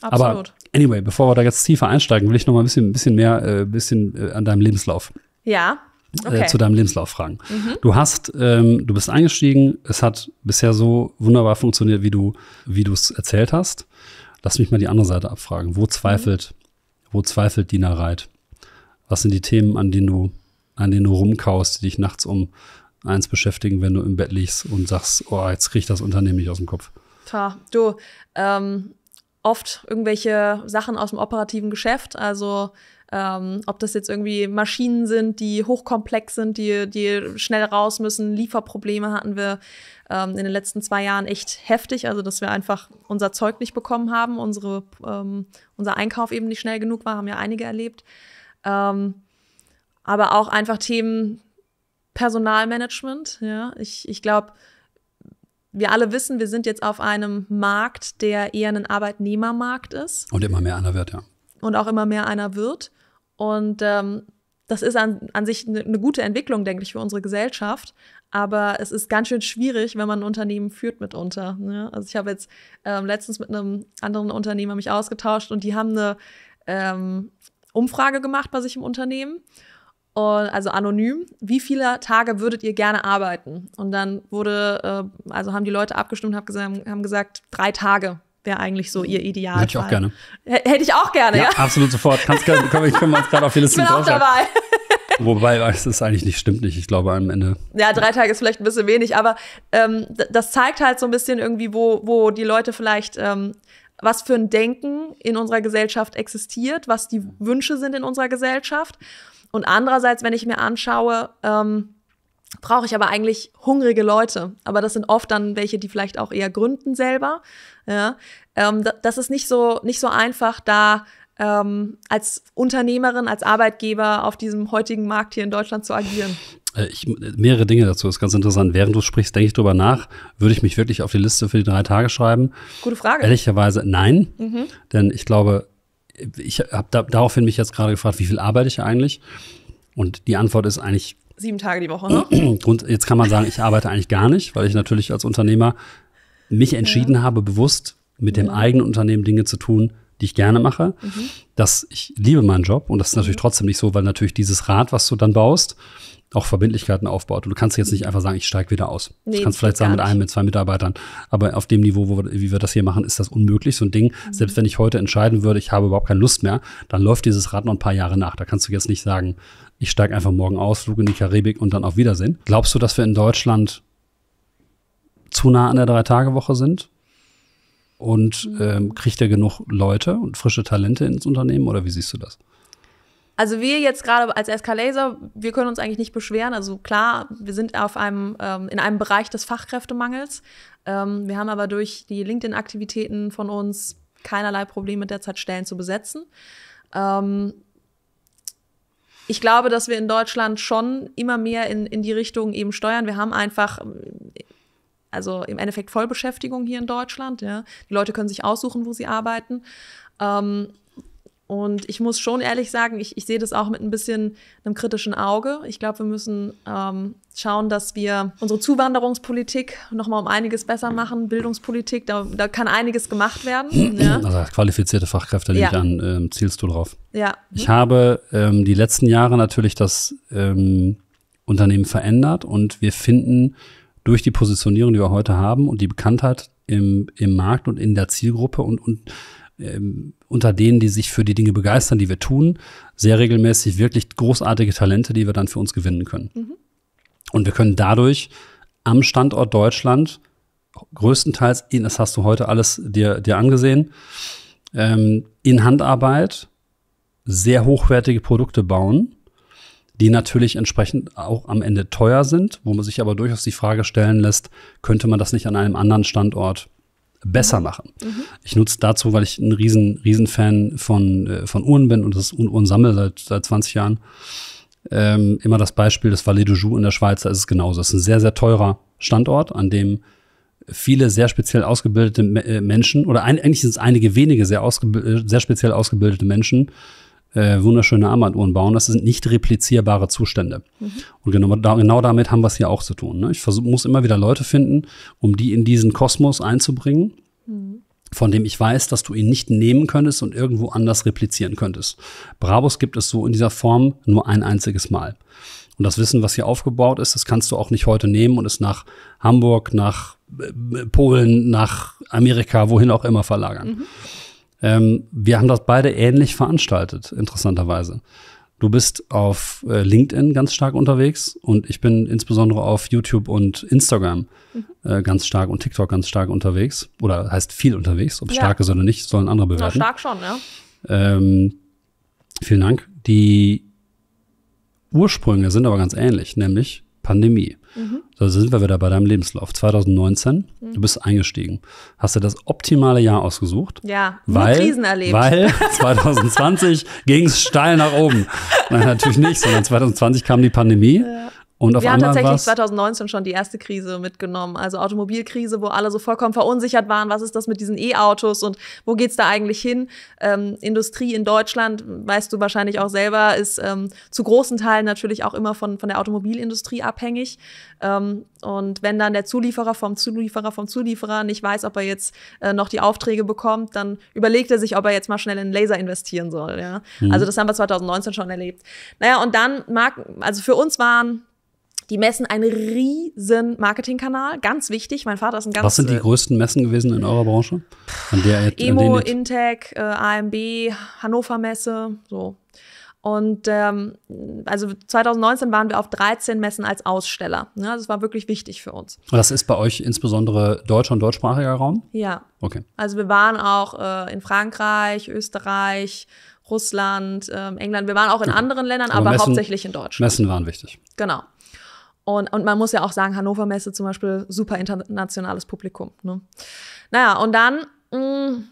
Absolut. Aber anyway, bevor wir da jetzt tiefer einsteigen, will ich noch mal ein bisschen, ein bisschen mehr, äh, bisschen äh, an deinem Lebenslauf. Ja. Äh, okay. Äh, zu deinem Lebenslauf fragen. Mhm. Du hast, ähm, du bist eingestiegen, es hat bisher so wunderbar funktioniert, wie du, wie es erzählt hast. Lass mich mal die andere Seite abfragen. Wo zweifelt, mhm. wo zweifelt Dina Reit? Was sind die Themen, an denen du an denen du rumkaust, die dich nachts um eins beschäftigen, wenn du im Bett liegst und sagst, oh, jetzt krieg ich das Unternehmen nicht aus dem Kopf. Tja, du, ähm, oft irgendwelche Sachen aus dem operativen Geschäft, also ähm, ob das jetzt irgendwie Maschinen sind, die hochkomplex sind, die, die schnell raus müssen. Lieferprobleme hatten wir ähm, in den letzten zwei Jahren echt heftig. Also, dass wir einfach unser Zeug nicht bekommen haben, unsere, ähm, unser Einkauf eben nicht schnell genug war, haben ja einige erlebt. Ähm, aber auch einfach Themen Personalmanagement. Ja, ich, ich glaube, wir alle wissen, wir sind jetzt auf einem Markt, der eher ein Arbeitnehmermarkt ist. Und immer mehr einer wird, ja. Und auch immer mehr einer wird. Und ähm, das ist an, an sich eine ne gute Entwicklung, denke ich, für unsere Gesellschaft. Aber es ist ganz schön schwierig, wenn man ein Unternehmen führt mitunter. Ne? Also ich habe jetzt ähm, letztens mit einem anderen Unternehmer mich ausgetauscht und die haben eine ähm, Umfrage gemacht bei sich im Unternehmen also anonym, wie viele Tage würdet ihr gerne arbeiten? Und dann wurde, äh, also haben die Leute abgestimmt, haben gesagt, drei Tage wäre eigentlich so ihr Ideal. Hätte ich auch gerne. hätte ich auch gerne, ja. ja? Absolut sofort. Kannst, können, können wir uns gerade auf die Liste Ich bin auch dabei. Wobei, es ist eigentlich nicht, stimmt nicht, ich glaube am Ende. Ja, drei Tage ist vielleicht ein bisschen wenig, aber ähm, das zeigt halt so ein bisschen irgendwie, wo, wo die Leute vielleicht, ähm, was für ein Denken in unserer Gesellschaft existiert, was die Wünsche sind in unserer Gesellschaft. Und andererseits, wenn ich mir anschaue, ähm, brauche ich aber eigentlich hungrige Leute. Aber das sind oft dann welche, die vielleicht auch eher gründen selber. Ja, ähm, das ist nicht so, nicht so einfach, da ähm, als Unternehmerin, als Arbeitgeber auf diesem heutigen Markt hier in Deutschland zu agieren. Äh, ich, mehrere Dinge dazu, das ist ganz interessant. Während du sprichst, denke ich darüber nach, würde ich mich wirklich auf die Liste für die drei Tage schreiben. Gute Frage. Ehrlicherweise nein, mhm. denn ich glaube, ich habe da, daraufhin mich jetzt gerade gefragt, wie viel arbeite ich eigentlich? Und die Antwort ist eigentlich sieben Tage die Woche. Ne? jetzt kann man sagen, ich arbeite eigentlich gar nicht, weil ich natürlich als Unternehmer mich entschieden ja. habe, bewusst mit dem ja. eigenen Unternehmen Dinge zu tun, die ich gerne mache. Mhm. Dass ich liebe meinen Job und das ist natürlich mhm. trotzdem nicht so, weil natürlich dieses Rad, was du dann baust, auch Verbindlichkeiten aufbaut. Und du kannst jetzt nicht einfach sagen, ich steige wieder aus. Nee, du kannst vielleicht sagen mit einem, mit zwei Mitarbeitern. Aber auf dem Niveau, wo wir, wie wir das hier machen, ist das unmöglich. So ein Ding, mhm. selbst wenn ich heute entscheiden würde, ich habe überhaupt keine Lust mehr, dann läuft dieses Rad noch ein paar Jahre nach. Da kannst du jetzt nicht sagen, ich steige einfach morgen aus, flug in die Karibik und dann auf Wiedersehen. Glaubst du, dass wir in Deutschland zu nah an der Drei-Tage-Woche sind? Und mhm. ähm, kriegt er genug Leute und frische Talente ins Unternehmen oder wie siehst du das? Also wir jetzt gerade als Escalaser, wir können uns eigentlich nicht beschweren. Also klar, wir sind auf einem, ähm, in einem Bereich des Fachkräftemangels. Ähm, wir haben aber durch die LinkedIn-Aktivitäten von uns keinerlei Probleme derzeit Stellen zu besetzen. Ähm, ich glaube, dass wir in Deutschland schon immer mehr in, in die Richtung eben steuern. Wir haben einfach also im Endeffekt Vollbeschäftigung hier in Deutschland. Ja. Die Leute können sich aussuchen, wo sie arbeiten. Ähm, und ich muss schon ehrlich sagen, ich, ich sehe das auch mit ein bisschen einem kritischen Auge. Ich glaube, wir müssen ähm, schauen, dass wir unsere Zuwanderungspolitik nochmal um einiges besser machen. Bildungspolitik, da, da kann einiges gemacht werden. Ja. Also qualifizierte Fachkräfte, ja. ich ähm, zielst du drauf. Ja. Hm. Ich habe ähm, die letzten Jahre natürlich das ähm, Unternehmen verändert und wir finden durch die Positionierung, die wir heute haben und die Bekanntheit im, im Markt und in der Zielgruppe und, und ähm, unter denen, die sich für die Dinge begeistern, die wir tun, sehr regelmäßig wirklich großartige Talente, die wir dann für uns gewinnen können. Mhm. Und wir können dadurch am Standort Deutschland größtenteils, in, das hast du heute alles dir, dir angesehen, ähm, in Handarbeit sehr hochwertige Produkte bauen die natürlich entsprechend auch am Ende teuer sind, wo man sich aber durchaus die Frage stellen lässt, könnte man das nicht an einem anderen Standort besser machen. Mhm. Ich nutze dazu, weil ich ein riesen, riesen Fan von, äh, von Uhren bin und das Uhren sammle seit, seit 20 Jahren, ähm, immer das Beispiel des Valais du Joux in der Schweiz, da ist es genauso. Es ist ein sehr, sehr teurer Standort, an dem viele sehr speziell ausgebildete äh, Menschen oder ein, eigentlich sind es einige wenige sehr, äh, sehr speziell ausgebildete Menschen äh, wunderschöne Armbanduhren bauen. Das sind nicht replizierbare Zustände. Mhm. Und genau, da, genau damit haben wir es hier auch zu tun. Ne? Ich versuch, muss immer wieder Leute finden, um die in diesen Kosmos einzubringen. Mhm von dem ich weiß, dass du ihn nicht nehmen könntest und irgendwo anders replizieren könntest. Brabus gibt es so in dieser Form nur ein einziges Mal. Und das Wissen, was hier aufgebaut ist, das kannst du auch nicht heute nehmen und es nach Hamburg, nach äh, Polen, nach Amerika, wohin auch immer verlagern. Mhm. Ähm, wir haben das beide ähnlich veranstaltet, interessanterweise. Du bist auf äh, LinkedIn ganz stark unterwegs und ich bin insbesondere auf YouTube und Instagram mhm. äh, ganz stark und TikTok ganz stark unterwegs. Oder heißt viel unterwegs, ob ja. stark ist oder nicht, sollen andere bewerten. Na, stark schon, ja. Ähm, vielen Dank. Die Ursprünge sind aber ganz ähnlich, nämlich Pandemie. Mhm. So sind wir wieder bei deinem Lebenslauf. 2019, mhm. du bist eingestiegen. Hast du das optimale Jahr ausgesucht? Ja, weil, Krisen erlebt. Weil 2020 ging es steil nach oben. Nein, natürlich nicht, sondern 2020 kam die Pandemie. Ja. Und auf Wir haben tatsächlich 2019 schon die erste Krise mitgenommen, also Automobilkrise, wo alle so vollkommen verunsichert waren, was ist das mit diesen E-Autos und wo geht's da eigentlich hin? Ähm, Industrie in Deutschland, weißt du wahrscheinlich auch selber, ist ähm, zu großen Teilen natürlich auch immer von, von der Automobilindustrie abhängig. Ähm, und wenn dann der Zulieferer vom Zulieferer vom Zulieferer nicht weiß, ob er jetzt äh, noch die Aufträge bekommt, dann überlegt er sich, ob er jetzt mal schnell in Laser investieren soll. Ja? Mhm. Also das haben wir 2019 schon erlebt. Naja, und dann mag, also für uns waren die messen einen riesen Marketingkanal, ganz wichtig. Mein Vater ist ein ganz Was sind die äh, größten Messen gewesen in eurer Branche? An der, an Emo, Intec, äh, AMB, Hannover Messe, so. Und ähm, also 2019 waren wir auf 13 Messen als Aussteller. Ne? Das war wirklich wichtig für uns. Und das ist bei euch insbesondere deutscher und deutschsprachiger Raum? Ja. Okay. Also wir waren auch äh, in Frankreich, Österreich, Russland, äh, England. Wir waren auch in okay. anderen Ländern, aber, aber Messen, hauptsächlich in Deutschland. Messen waren wichtig. Genau. Und, und man muss ja auch sagen, Hannover Messe zum Beispiel, super internationales Publikum. Ne? Naja, und dann mh, mm,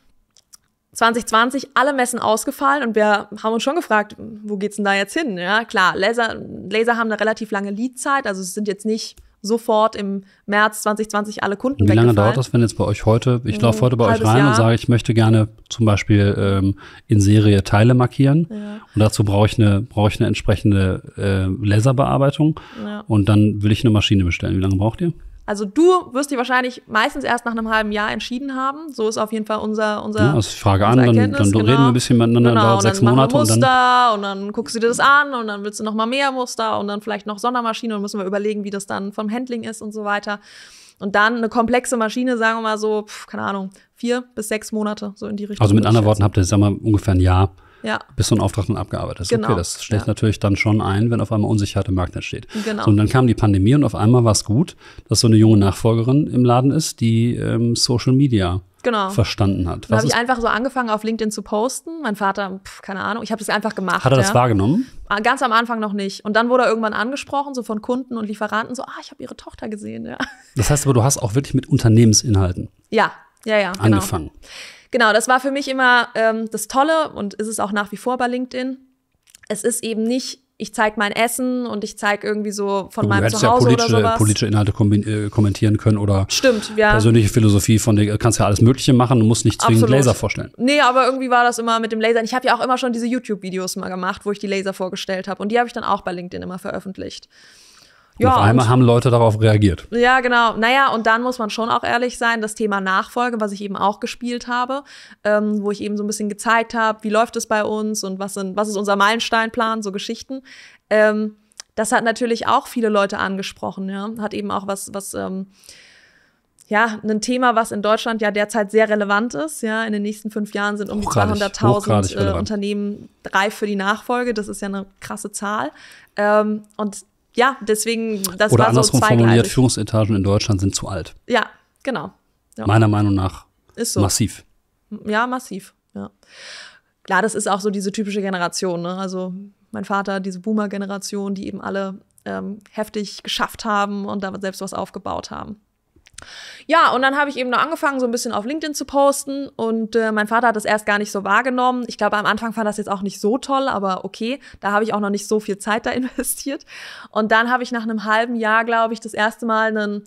2020 alle Messen ausgefallen und wir haben uns schon gefragt, wo geht's denn da jetzt hin? Ja, klar, Laser, Laser haben eine relativ lange Leadzeit, also es sind jetzt nicht sofort im März 2020 alle Kunden Wie lange dauert das, wenn jetzt bei euch heute, ich laufe mm, heute bei euch rein Jahr. und sage, ich möchte gerne zum Beispiel ähm, in Serie Teile markieren ja. und dazu brauche ich eine, brauche ich eine entsprechende äh, Laserbearbeitung ja. und dann will ich eine Maschine bestellen. Wie lange braucht ihr? Also du wirst dich wahrscheinlich meistens erst nach einem halben Jahr entschieden haben. So ist auf jeden Fall unser unser. Ja, das also frage an, dann, dann genau. reden wir genau. ein bisschen miteinander, genau, dauert sechs Monate Muster, und dann. Und dann guckst du dir das an und dann willst du noch mal mehr Muster und dann vielleicht noch Sondermaschine und müssen wir überlegen, wie das dann vom Handling ist und so weiter. Und dann eine komplexe Maschine, sagen wir mal so, pf, keine Ahnung, vier bis sechs Monate so in die Richtung. Also mit anderen Worten habt ihr, sagen wir mal, ungefähr ein Jahr ja. bis so ein Auftrag dann abgearbeitet ist. Genau. Okay, das stellt ja. natürlich dann schon ein, wenn auf einmal Unsicherheit im Markt entsteht. Genau. So, und dann kam die Pandemie und auf einmal war es gut, dass so eine junge Nachfolgerin im Laden ist, die ähm, Social Media genau. verstanden hat. Da habe ich einfach so angefangen, auf LinkedIn zu posten. Mein Vater, pf, keine Ahnung, ich habe das einfach gemacht. Hat er das wahrgenommen? Ah, ganz am Anfang noch nicht. Und dann wurde er irgendwann angesprochen, so von Kunden und Lieferanten, so, ah, ich habe ihre Tochter gesehen, ja. Das heißt aber, du hast auch wirklich mit Unternehmensinhalten. Ja, ja, ja. Genau. Angefangen. Genau. Genau, das war für mich immer ähm, das Tolle und ist es auch nach wie vor bei LinkedIn. Es ist eben nicht ich zeige mein Essen und ich zeige irgendwie so von du meinem Zuhause ja politische, oder sowas. politische Inhalte äh, kommentieren können oder Stimmt, ja. persönliche Philosophie von dir. Kannst ja alles Mögliche machen und musst nicht zwingend Absolut. Laser vorstellen. Nee, aber irgendwie war das immer mit dem Laser. Ich habe ja auch immer schon diese YouTube-Videos mal gemacht, wo ich die Laser vorgestellt habe und die habe ich dann auch bei LinkedIn immer veröffentlicht. Ja, auf einmal und, haben Leute darauf reagiert. Ja, genau. Naja, und dann muss man schon auch ehrlich sein, das Thema Nachfolge, was ich eben auch gespielt habe, ähm, wo ich eben so ein bisschen gezeigt habe, wie läuft es bei uns und was, sind, was ist unser Meilensteinplan, so Geschichten. Ähm, das hat natürlich auch viele Leute angesprochen, ja. Hat eben auch was, was ähm, ja, ein Thema, was in Deutschland ja derzeit sehr relevant ist. Ja, in den nächsten fünf Jahren sind um die 200.000 äh, Unternehmen reif für die Nachfolge. Das ist ja eine krasse Zahl. Ähm, und ja, deswegen, das Oder war andersrum formuliert, Führungsetagen in Deutschland sind zu alt. Ja, genau. Ja. Meiner Meinung nach ist so. massiv. Ja, massiv. Ja. Klar, das ist auch so diese typische Generation. Ne? Also mein Vater, diese Boomer-Generation, die eben alle ähm, heftig geschafft haben und da selbst was aufgebaut haben. Ja, und dann habe ich eben noch angefangen, so ein bisschen auf LinkedIn zu posten. Und äh, mein Vater hat das erst gar nicht so wahrgenommen. Ich glaube, am Anfang fand das jetzt auch nicht so toll, aber okay, da habe ich auch noch nicht so viel Zeit da investiert. Und dann habe ich nach einem halben Jahr, glaube ich, das erste Mal einen,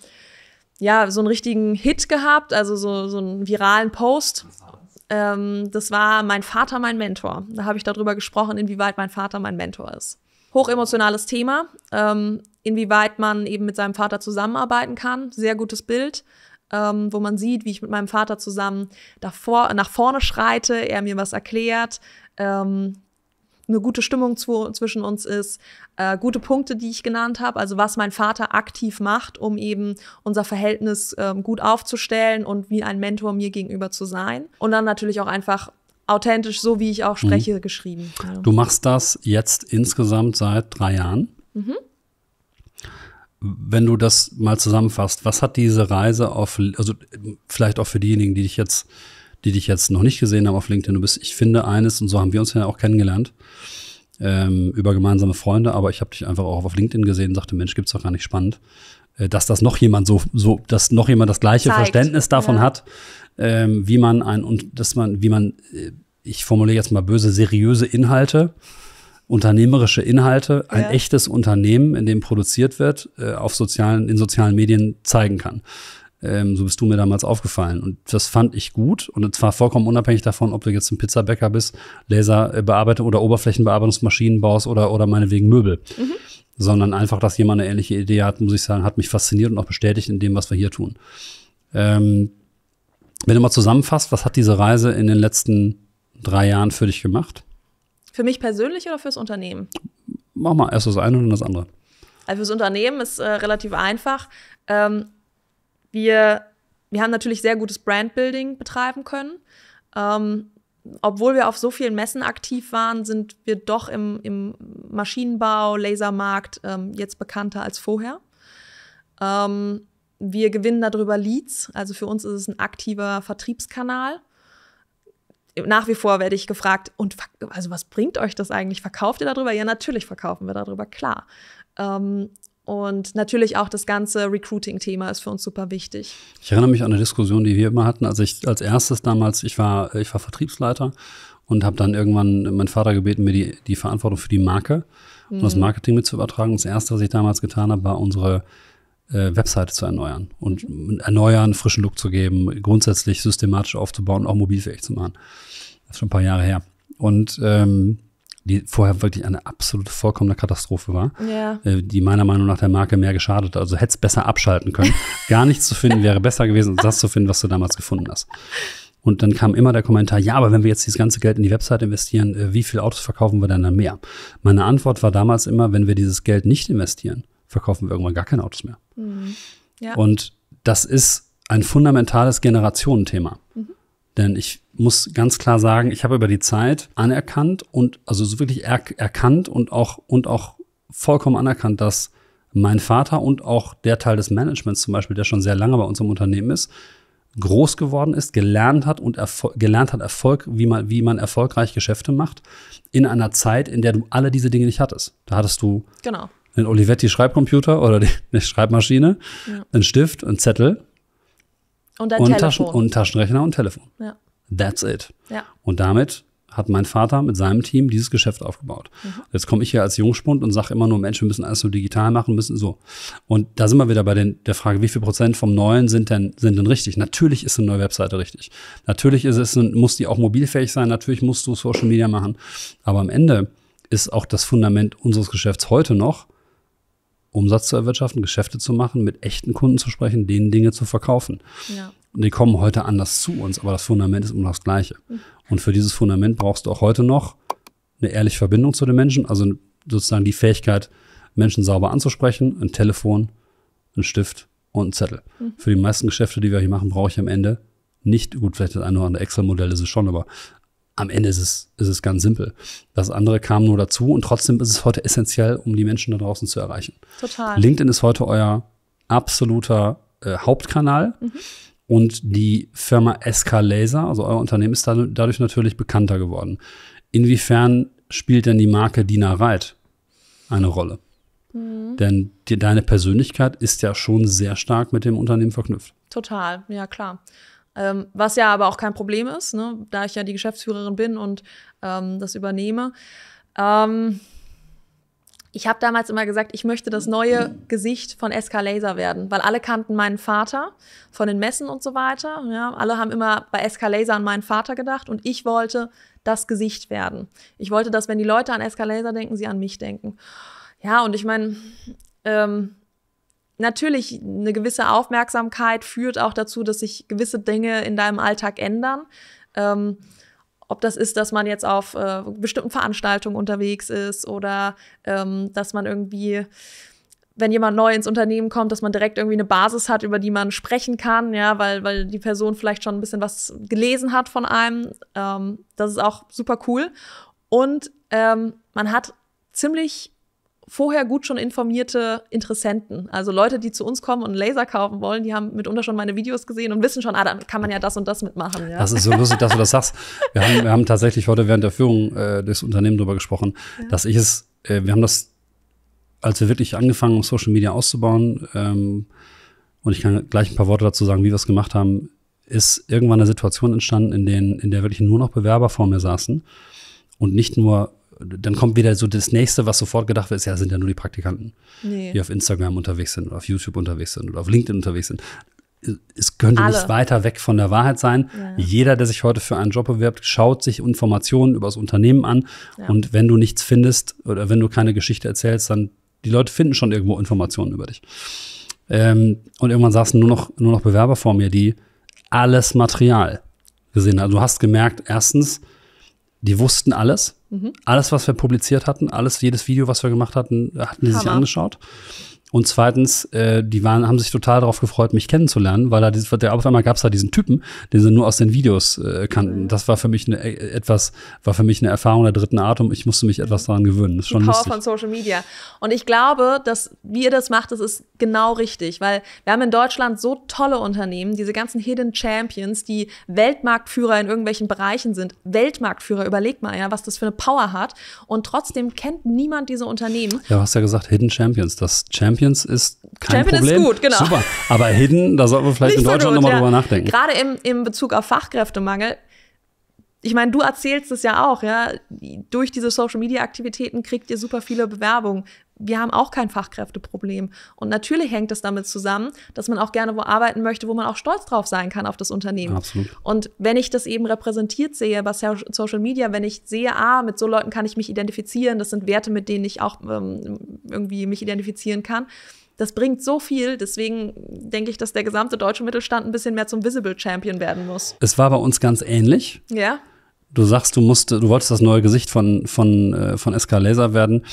ja, so einen richtigen Hit gehabt, also so, so einen viralen Post. Ähm, das war mein Vater, mein Mentor. Da habe ich darüber gesprochen, inwieweit mein Vater mein Mentor ist hochemotionales Thema. Ähm, inwieweit man eben mit seinem Vater zusammenarbeiten kann. Sehr gutes Bild. Ähm, wo man sieht, wie ich mit meinem Vater zusammen davor, nach vorne schreite, er mir was erklärt, ähm, eine gute Stimmung zu, zwischen uns ist, äh, gute Punkte, die ich genannt habe, also was mein Vater aktiv macht, um eben unser Verhältnis ähm, gut aufzustellen und wie ein Mentor mir gegenüber zu sein. Und dann natürlich auch einfach authentisch, so wie ich auch mhm. spreche, mhm. geschrieben. Also. Du machst das jetzt insgesamt seit drei Jahren. Mhm wenn du das mal zusammenfasst, was hat diese Reise auf, also vielleicht auch für diejenigen, die dich jetzt, die dich jetzt noch nicht gesehen haben auf LinkedIn, du bist, ich finde eines, und so haben wir uns ja auch kennengelernt, ähm, über gemeinsame Freunde, aber ich habe dich einfach auch auf LinkedIn gesehen und sagte, Mensch, gibt's doch gar nicht spannend, äh, dass das noch jemand so, so, dass noch jemand das gleiche Zeigt. Verständnis davon ja. hat, ähm, wie man ein, und dass man, wie man, äh, ich formuliere jetzt mal böse, seriöse Inhalte unternehmerische Inhalte ein ja. echtes Unternehmen, in dem produziert wird, äh, auf sozialen, in sozialen Medien zeigen kann. Ähm, so bist du mir damals aufgefallen. Und das fand ich gut. Und zwar vollkommen unabhängig davon, ob du jetzt ein Pizzabäcker bist, Laserbearbeitung äh, oder Oberflächenbearbeitungsmaschinen baust oder, oder meinetwegen Möbel. Mhm. Sondern einfach, dass jemand eine ähnliche Idee hat, muss ich sagen, hat mich fasziniert und auch bestätigt in dem, was wir hier tun. Ähm, wenn du mal zusammenfasst, was hat diese Reise in den letzten drei Jahren für dich gemacht? Für mich persönlich oder fürs Unternehmen? Mach mal erst das eine und dann das andere. Also fürs Unternehmen ist äh, relativ einfach. Ähm, wir, wir haben natürlich sehr gutes Brandbuilding betreiben können. Ähm, obwohl wir auf so vielen Messen aktiv waren, sind wir doch im, im Maschinenbau, Lasermarkt ähm, jetzt bekannter als vorher. Ähm, wir gewinnen darüber Leads, also für uns ist es ein aktiver Vertriebskanal nach wie vor werde ich gefragt, und also was bringt euch das eigentlich? Verkauft ihr darüber? Ja, natürlich verkaufen wir darüber, klar. Ähm, und natürlich auch das ganze Recruiting-Thema ist für uns super wichtig. Ich erinnere mich an eine Diskussion, die wir immer hatten. Also ich als erstes damals, ich war, ich war Vertriebsleiter und habe dann irgendwann meinen Vater gebeten, mir die, die Verantwortung für die Marke und das mhm. Marketing mit zu übertragen. Das erste, was ich damals getan habe, war unsere äh, Webseite zu erneuern und erneuern, frischen Look zu geben, grundsätzlich systematisch aufzubauen und auch mobilfähig zu machen. Das ist schon ein paar Jahre her. Und ähm, die vorher wirklich eine absolute vollkommene Katastrophe war, ja. Äh, die meiner Meinung nach der Marke mehr geschadet hat. Also hätte es besser abschalten können. Gar nichts zu finden wäre besser gewesen, als das zu finden, was du damals gefunden hast. Und dann kam immer der Kommentar, ja, aber wenn wir jetzt dieses ganze Geld in die Website investieren, äh, wie viele Autos verkaufen wir dann mehr? Meine Antwort war damals immer, wenn wir dieses Geld nicht investieren, verkaufen wir irgendwann gar keine Autos mehr. Mhm. Ja. Und das ist ein fundamentales Generationenthema. Mhm. Denn ich muss ganz klar sagen, ich habe über die Zeit anerkannt und also so wirklich er erkannt und auch, und auch vollkommen anerkannt, dass mein Vater und auch der Teil des Managements zum Beispiel, der schon sehr lange bei uns im Unternehmen ist, groß geworden ist, gelernt hat und gelernt hat Erfolg, wie man, wie man erfolgreich Geschäfte macht, in einer Zeit, in der du alle diese Dinge nicht hattest. Da hattest du genau einen Olivetti-Schreibcomputer oder die, eine Schreibmaschine, ja. einen Stift, einen Zettel und ein und Telefon. Taschen, und Taschenrechner und Telefon. Ja. That's it. Ja. Und damit hat mein Vater mit seinem Team dieses Geschäft aufgebaut. Mhm. Jetzt komme ich hier als Jungspund und sage immer nur, Mensch, wir müssen alles so digital machen, müssen so. Und da sind wir wieder bei den, der Frage, wie viel Prozent vom Neuen sind denn, sind denn richtig? Natürlich ist eine neue Webseite richtig. Natürlich ist es, muss die auch mobilfähig sein, natürlich musst du Social Media machen. Aber am Ende ist auch das Fundament unseres Geschäfts heute noch, Umsatz zu erwirtschaften, Geschäfte zu machen, mit echten Kunden zu sprechen, denen Dinge zu verkaufen. Ja. Und die kommen heute anders zu uns, aber das Fundament ist immer das gleiche. Mhm. Und für dieses Fundament brauchst du auch heute noch eine ehrliche Verbindung zu den Menschen, also sozusagen die Fähigkeit, Menschen sauber anzusprechen, ein Telefon, ein Stift und ein Zettel. Mhm. Für die meisten Geschäfte, die wir hier machen, brauche ich am Ende nicht, gut, vielleicht das eine oder andere Excel-Modell ist es schon, aber am Ende ist es, ist es ganz simpel. Das andere kam nur dazu und trotzdem ist es heute essentiell, um die Menschen da draußen zu erreichen. Total. LinkedIn ist heute euer absoluter äh, Hauptkanal. Mhm. Und die Firma SK Laser, also euer Unternehmen, ist dadurch natürlich bekannter geworden. Inwiefern spielt denn die Marke Dina Reit eine Rolle? Mhm. Denn die, deine Persönlichkeit ist ja schon sehr stark mit dem Unternehmen verknüpft. Total, ja klar. Ähm, was ja aber auch kein Problem ist, ne? da ich ja die Geschäftsführerin bin und ähm, das übernehme. Ähm, ich habe damals immer gesagt, ich möchte das neue Gesicht von SK Laser werden, weil alle kannten meinen Vater von den Messen und so weiter. Ja, alle haben immer bei SK Laser an meinen Vater gedacht und ich wollte das Gesicht werden. Ich wollte, dass wenn die Leute an SK Laser denken, sie an mich denken. Ja, und ich meine, ähm, natürlich eine gewisse Aufmerksamkeit führt auch dazu, dass sich gewisse Dinge in deinem Alltag ändern. Ähm, ob das ist, dass man jetzt auf äh, bestimmten Veranstaltungen unterwegs ist oder ähm, dass man irgendwie, wenn jemand neu ins Unternehmen kommt, dass man direkt irgendwie eine Basis hat, über die man sprechen kann, ja, weil, weil die Person vielleicht schon ein bisschen was gelesen hat von einem. Ähm, das ist auch super cool. Und ähm, man hat ziemlich vorher gut schon informierte Interessenten. Also Leute, die zu uns kommen und einen Laser kaufen wollen, die haben mitunter schon meine Videos gesehen und wissen schon, ah, da kann man ja das und das mitmachen. Ja? Das ist so lustig, dass du das sagst. Wir haben, wir haben tatsächlich heute während der Führung äh, des Unternehmens darüber gesprochen, ja. dass ich es, äh, wir haben das, als wir wirklich angefangen haben, Social Media auszubauen, ähm, und ich kann gleich ein paar Worte dazu sagen, wie wir es gemacht haben, ist irgendwann eine Situation entstanden, in, den, in der wirklich nur noch Bewerber vor mir saßen und nicht nur dann kommt wieder so das nächste, was sofort gedacht wird, ist, ja, sind ja nur die Praktikanten, nee. die auf Instagram unterwegs sind oder auf YouTube unterwegs sind oder auf LinkedIn unterwegs sind. Es könnte Alle. nicht weiter weg von der Wahrheit sein. Ja. Jeder, der sich heute für einen Job bewirbt, schaut sich Informationen über das Unternehmen an. Ja. Und wenn du nichts findest oder wenn du keine Geschichte erzählst, dann die Leute finden schon irgendwo Informationen über dich. Ähm, und irgendwann saßen nur noch, nur noch Bewerber vor mir, die alles Material gesehen haben. Also du hast gemerkt, erstens, die wussten alles. Mhm. Alles, was wir publiziert hatten, alles, jedes Video, was wir gemacht hatten, hatten die Hammer. sich angeschaut. Und zweitens, äh, die waren, haben sich total darauf gefreut, mich kennenzulernen, weil da dieses, der, auf einmal gab es da diesen Typen, den sie nur aus den Videos äh, kannten. Mhm. Das war für mich eine, äh, etwas, war für mich eine Erfahrung der dritten Art und ich musste mich etwas daran gewöhnen. Das ist schon die Power lustig. von Social Media. Und ich glaube, dass wie ihr das macht, das ist genau richtig, weil wir haben in Deutschland so tolle Unternehmen, diese ganzen Hidden Champions, die Weltmarktführer in irgendwelchen Bereichen sind. Weltmarktführer, überleg mal, ja, was das für eine Power hat. Und trotzdem kennt niemand diese Unternehmen. Ja, hast ja gesagt, Hidden Champions, das Champions Champions ist kein Champion Problem. Champion ist gut, genau. Super. Aber Hidden, da sollten wir vielleicht Nicht in Deutschland so nochmal ja. drüber nachdenken. Gerade im, im Bezug auf Fachkräftemangel ich meine, du erzählst es ja auch, ja, durch diese Social-Media-Aktivitäten kriegt ihr super viele Bewerbungen. Wir haben auch kein Fachkräfteproblem. Und natürlich hängt es damit zusammen, dass man auch gerne wo arbeiten möchte, wo man auch stolz drauf sein kann auf das Unternehmen. Absolut. Und wenn ich das eben repräsentiert sehe bei Social Media, wenn ich sehe, ah, mit so Leuten kann ich mich identifizieren, das sind Werte, mit denen ich auch ähm, irgendwie mich identifizieren kann, das bringt so viel. Deswegen denke ich, dass der gesamte deutsche Mittelstand ein bisschen mehr zum Visible Champion werden muss. Es war bei uns ganz ähnlich. Ja du sagst, du musst, du wolltest das neue Gesicht von, von, äh, von SK Laser werden.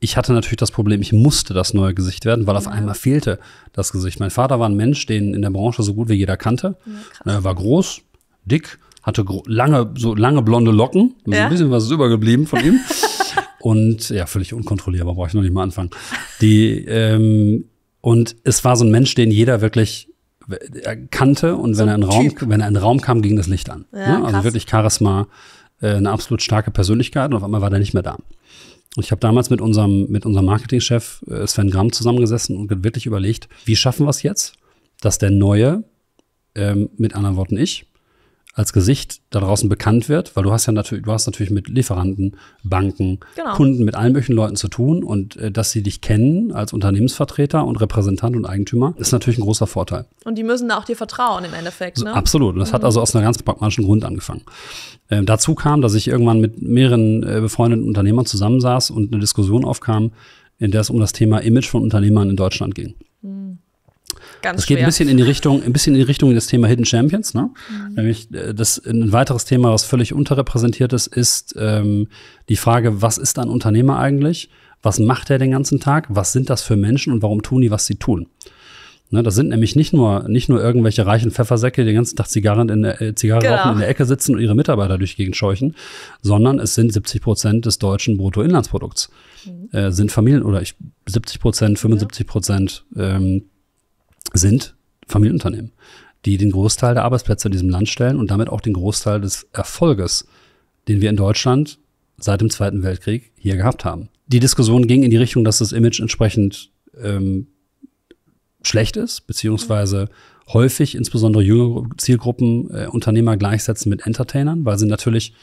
Ich hatte natürlich das Problem, ich musste das neue Gesicht werden, weil auf einmal fehlte das Gesicht. Mein Vater war ein Mensch, den in der Branche so gut wie jeder kannte. Ja, äh, war groß, dick, hatte gro lange, so lange blonde Locken. Ja. So ein bisschen was ist übergeblieben von ihm. und ja, völlig unkontrollierbar, brauche ich noch nicht mal anfangen. Die, ähm, und es war so ein Mensch, den jeder wirklich kannte und so wenn er in Raum, wenn er in Raum kam, ging das Licht an. Ja, ne? Also wirklich Charisma, äh, eine absolut starke Persönlichkeit und auf einmal war der nicht mehr da. Und ich habe damals mit unserem, mit unserem Marketingchef äh, Sven Gramm zusammengesessen und wirklich überlegt, wie schaffen wir es jetzt, dass der Neue, ähm, mit anderen Worten ich, als Gesicht da draußen bekannt wird, weil du hast ja natürlich, du hast natürlich mit Lieferanten, Banken, genau. Kunden, mit allen möglichen Leuten zu tun und äh, dass sie dich kennen als Unternehmensvertreter und Repräsentant und Eigentümer, ist natürlich ein großer Vorteil. Und die müssen da auch dir vertrauen im Endeffekt. Ne? So, absolut. Und das mhm. hat also aus einem ganz pragmatischen Grund angefangen. Ähm, dazu kam, dass ich irgendwann mit mehreren äh, befreundeten Unternehmern zusammensaß und eine Diskussion aufkam, in der es um das Thema Image von Unternehmern in Deutschland ging. Mhm. Ganz das geht ein bisschen in die Richtung, ein bisschen in die Richtung des Thema Hidden Champions, ne? Mhm. Nämlich äh, das ein weiteres Thema, was völlig unterrepräsentiert ist, ist ähm, die Frage, was ist ein Unternehmer eigentlich? Was macht er den ganzen Tag? Was sind das für Menschen und warum tun die, was sie tun? Ne, das sind nämlich nicht nur, nicht nur irgendwelche reichen Pfeffersäcke, die den ganzen Tag Zigarren in der, äh, Zigarre genau. rauchen, in der Ecke sitzen und ihre Mitarbeiter durch die Gegend scheuchen, sondern es sind 70 Prozent des deutschen Bruttoinlandsprodukts. Mhm. Äh, sind Familien oder ich, 70 Prozent, 75 Prozent. Ja. Ähm, sind Familienunternehmen, die den Großteil der Arbeitsplätze in diesem Land stellen und damit auch den Großteil des Erfolges, den wir in Deutschland seit dem Zweiten Weltkrieg hier gehabt haben. Die Diskussion ging in die Richtung, dass das Image entsprechend ähm, schlecht ist, beziehungsweise häufig insbesondere jüngere Zielgruppen äh, Unternehmer gleichsetzen mit Entertainern, weil sie natürlich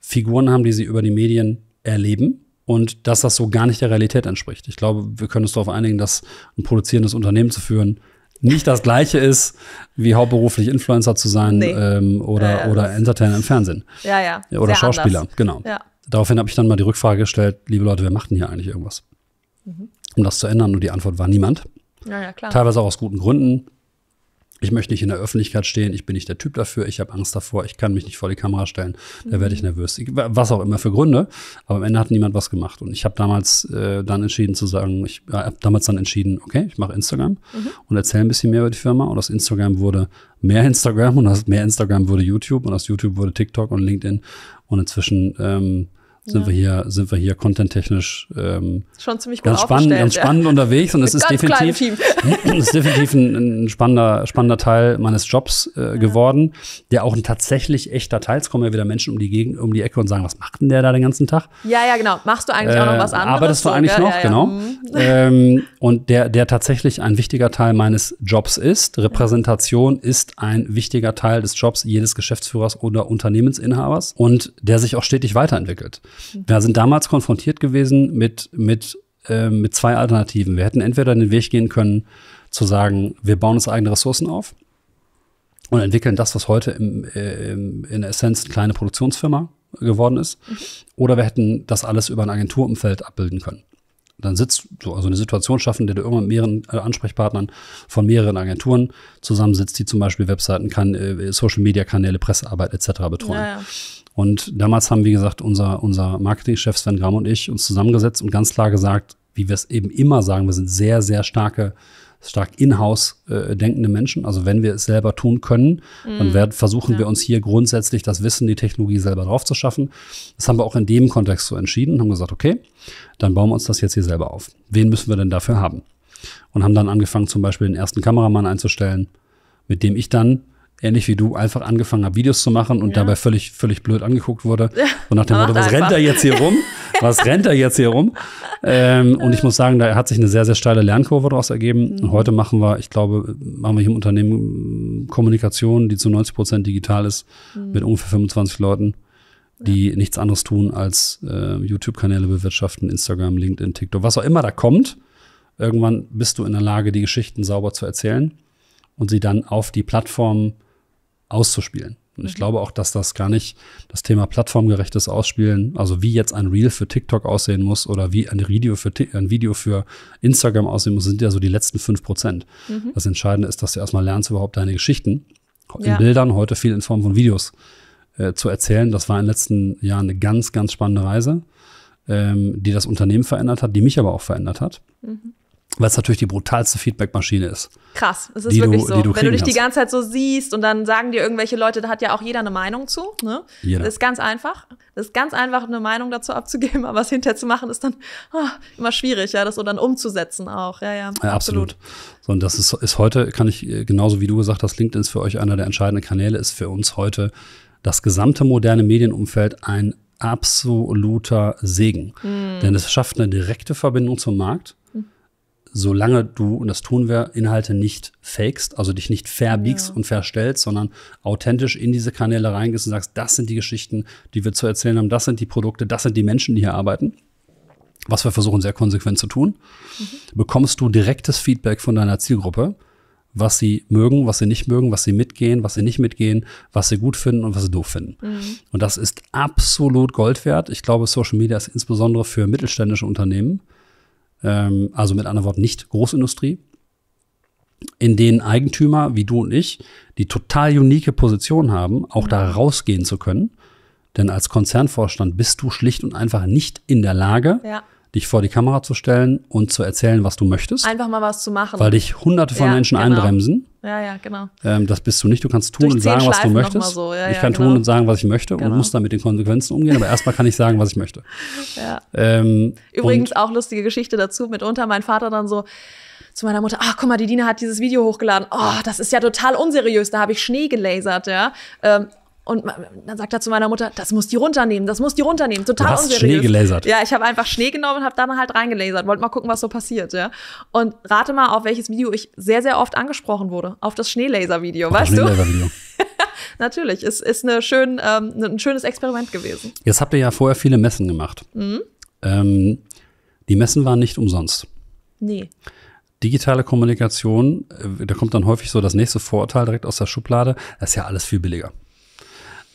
Figuren haben, die sie über die Medien erleben und dass das so gar nicht der Realität entspricht. Ich glaube, wir können uns darauf einigen, dass ein produzierendes Unternehmen zu führen nicht das gleiche ist, wie hauptberuflich Influencer zu sein nee. ähm, oder, ja, oder Entertainer im Fernsehen. Ja, ja. Oder Sehr Schauspieler, anders. genau. Ja. Daraufhin habe ich dann mal die Rückfrage gestellt, liebe Leute, wer macht denn hier eigentlich irgendwas? Mhm. Um das zu ändern. Und die Antwort war niemand. Ja, ja, klar. Teilweise auch aus guten Gründen ich möchte nicht in der Öffentlichkeit stehen, ich bin nicht der Typ dafür, ich habe Angst davor, ich kann mich nicht vor die Kamera stellen, da werde ich mhm. nervös. was auch immer für Gründe, aber am Ende hat niemand was gemacht. Und ich habe damals äh, dann entschieden zu sagen, ich äh, habe damals dann entschieden, okay, ich mache Instagram mhm. und erzähle ein bisschen mehr über die Firma. Und aus Instagram wurde mehr Instagram und aus mehr Instagram wurde YouTube und aus YouTube wurde TikTok und LinkedIn. Und inzwischen ähm, sind ja. wir hier, sind wir hier contenttechnisch ähm, schon ziemlich gut ganz spannend, ganz spannend ja. unterwegs und es ist, definitiv, ist definitiv ein, ein, spannender, spannender Teil meines Jobs äh, ja. geworden, der auch ein tatsächlich echter Teil. Es kommen ja wieder Menschen um die Gegend, um die Ecke und sagen, was macht denn der da den ganzen Tag? Ja, ja, genau. Machst du eigentlich äh, auch noch was äh, anderes? Arbeitest du eigentlich noch, genau. Hm. Ähm, und der, der tatsächlich ein wichtiger Teil meines Jobs ist. Repräsentation ist ein wichtiger Teil des Jobs jedes Geschäftsführers oder Unternehmensinhabers und der sich auch stetig weiterentwickelt. Wir sind damals konfrontiert gewesen mit, mit, äh, mit zwei Alternativen. Wir hätten entweder den Weg gehen können, zu sagen, wir bauen uns eigene Ressourcen auf und entwickeln das, was heute im, äh, in Essenz eine kleine Produktionsfirma geworden ist. Mhm. Oder wir hätten das alles über ein Agenturumfeld abbilden können. Dann sitzt du, also eine Situation schaffen, der du irgendwann mit mehreren äh, Ansprechpartnern von mehreren Agenturen zusammensitzt, die zum Beispiel Webseiten, kann, äh, Social Media Kanäle, Pressearbeit etc. betreuen. Naja. Und damals haben, wie gesagt, unser, unser Marketingchef Sven Gramm und ich uns zusammengesetzt und ganz klar gesagt, wie wir es eben immer sagen, wir sind sehr, sehr starke stark in-house äh, denkende Menschen. Also wenn wir es selber tun können, mm. dann mhm. werden, versuchen ja. wir uns hier grundsätzlich das Wissen, die Technologie selber drauf zu schaffen. Das haben wir auch in dem Kontext so entschieden, haben gesagt, okay, dann bauen wir uns das jetzt hier selber auf. Wen müssen wir denn dafür haben? Und haben dann angefangen, zum Beispiel den ersten Kameramann einzustellen, mit dem ich dann ähnlich wie du, einfach angefangen habe, Videos zu machen und ja. dabei völlig, völlig blöd angeguckt wurde. Und nach dem Motto, was rennt er jetzt hier rum? Was rennt er jetzt hier rum? Ähm, und ich muss sagen, da hat sich eine sehr, sehr steile Lernkurve daraus ergeben. Und mhm. heute machen wir, ich glaube, machen wir hier im Unternehmen mm, Kommunikation, die zu 90 Prozent digital ist, mhm. mit ungefähr 25 Leuten die ja. nichts anderes tun als äh, YouTube-Kanäle bewirtschaften, Instagram, LinkedIn, TikTok, was auch immer da kommt. Irgendwann bist du in der Lage, die Geschichten sauber zu erzählen und sie dann auf die Plattformen auszuspielen. Und ich mhm. glaube auch, dass das gar nicht das Thema plattformgerechtes Ausspielen, also wie jetzt ein Reel für TikTok aussehen muss oder wie ein Video für, ein Video für Instagram aussehen muss, sind ja so die letzten fünf Prozent. Mhm. Das Entscheidende ist, dass du erstmal lernst, überhaupt deine Geschichten in ja. Bildern, heute viel in Form von Videos äh, zu erzählen. Das war in den letzten Jahren eine ganz, ganz spannende Reise, ähm, die das Unternehmen verändert hat, die mich aber auch verändert hat. Mhm weil es natürlich die brutalste Feedbackmaschine ist. Krass, es ist wirklich du, so. Du Wenn du dich die ganze Zeit so siehst und dann sagen dir irgendwelche Leute, da hat ja auch jeder eine Meinung zu. Ne? Jeder. Das ist ganz einfach. Das ist ganz einfach, eine Meinung dazu abzugeben, aber es hinterher zu machen, ist dann oh, immer schwierig, ja, das so dann umzusetzen auch. Ja, ja, ja absolut. absolut. So, und das ist, ist heute, kann ich, äh, genauso wie du gesagt hast, LinkedIn ist für euch einer der entscheidenden Kanäle, ist für uns heute das gesamte moderne Medienumfeld ein absoluter Segen. Mhm. Denn es schafft eine direkte Verbindung zum Markt solange du, und das tun wir, Inhalte nicht fakest, also dich nicht verbiegst ja. und verstellst, sondern authentisch in diese Kanäle reingehst und sagst, das sind die Geschichten, die wir zu erzählen haben, das sind die Produkte, das sind die Menschen, die hier arbeiten, was wir versuchen sehr konsequent zu tun, mhm. bekommst du direktes Feedback von deiner Zielgruppe, was sie mögen, was sie nicht mögen, was sie mitgehen, was sie nicht mitgehen, was sie gut finden und was sie doof finden. Mhm. Und das ist absolut Gold wert. Ich glaube, Social Media ist insbesondere für mittelständische Unternehmen ähm, also mit anderen Worten nicht Großindustrie, in denen Eigentümer wie du und ich, die total unique Position haben, auch mhm. da rausgehen zu können. Denn als Konzernvorstand bist du schlicht und einfach nicht in der Lage, ja dich vor die Kamera zu stellen und zu erzählen, was du möchtest. Einfach mal was zu machen. Weil dich hunderte von ja, Menschen genau. einbremsen. Ja, ja, genau. Ähm, das bist du nicht. Du kannst tun Durch und sagen, was du möchtest. So. Ja, ich kann genau. tun und sagen, was ich möchte genau. und muss dann mit den Konsequenzen umgehen. Aber erstmal kann ich sagen, was ich möchte. Ja. Ähm, Übrigens auch lustige Geschichte dazu. Mitunter mein Vater dann so, zu meiner Mutter, ach guck mal, die Dina hat dieses Video hochgeladen. Oh, das ist ja total unseriös, da habe ich Schnee gelasert, ja. Ähm, und dann sagt er zu meiner Mutter, das muss die runternehmen, das muss die runternehmen. Total du hast unseriös. Schnee gelasert. Ja, ich habe einfach Schnee genommen und habe da mal halt reingelasert. Wollte mal gucken, was so passiert, ja. Und rate mal, auf welches Video ich sehr, sehr oft angesprochen wurde. Auf das Schneelaser-Video, weißt das Schneelaser -Video. du? Natürlich, es ist, ist schön, ähm, ne, ein schönes Experiment gewesen. Jetzt habt ihr ja vorher viele Messen gemacht. Mhm. Ähm, die Messen waren nicht umsonst. Nee. Digitale Kommunikation, äh, da kommt dann häufig so das nächste Vorurteil direkt aus der Schublade, das ist ja alles viel billiger.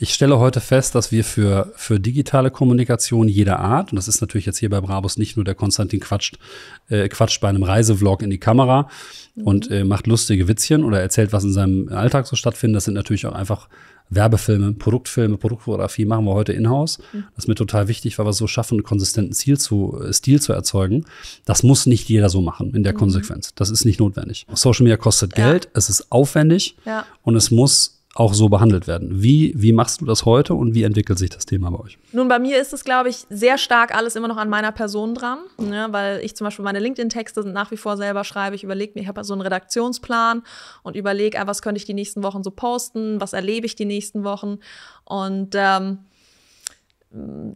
Ich stelle heute fest, dass wir für, für digitale Kommunikation jeder Art, und das ist natürlich jetzt hier bei Brabus nicht nur der Konstantin quatscht, äh, quatscht bei einem Reisevlog in die Kamera mhm. und äh, macht lustige Witzchen oder erzählt, was in seinem Alltag so stattfindet. Das sind natürlich auch einfach Werbefilme, Produktfilme, Produktfotografie machen wir heute in-house. Mhm. Das ist mir total wichtig, weil wir es so schaffen, einen konsistenten Ziel zu, äh, Stil zu erzeugen. Das muss nicht jeder so machen in der mhm. Konsequenz. Das ist nicht notwendig. Social Media kostet ja. Geld, es ist aufwendig ja. und es muss auch so behandelt werden. Wie, wie machst du das heute und wie entwickelt sich das Thema bei euch? Nun, bei mir ist es, glaube ich, sehr stark alles immer noch an meiner Person dran, ne? weil ich zum Beispiel meine LinkedIn-Texte nach wie vor selber schreibe. Ich überlege mir, ich habe so einen Redaktionsplan und überlege, ah, was könnte ich die nächsten Wochen so posten, was erlebe ich die nächsten Wochen. Und ähm,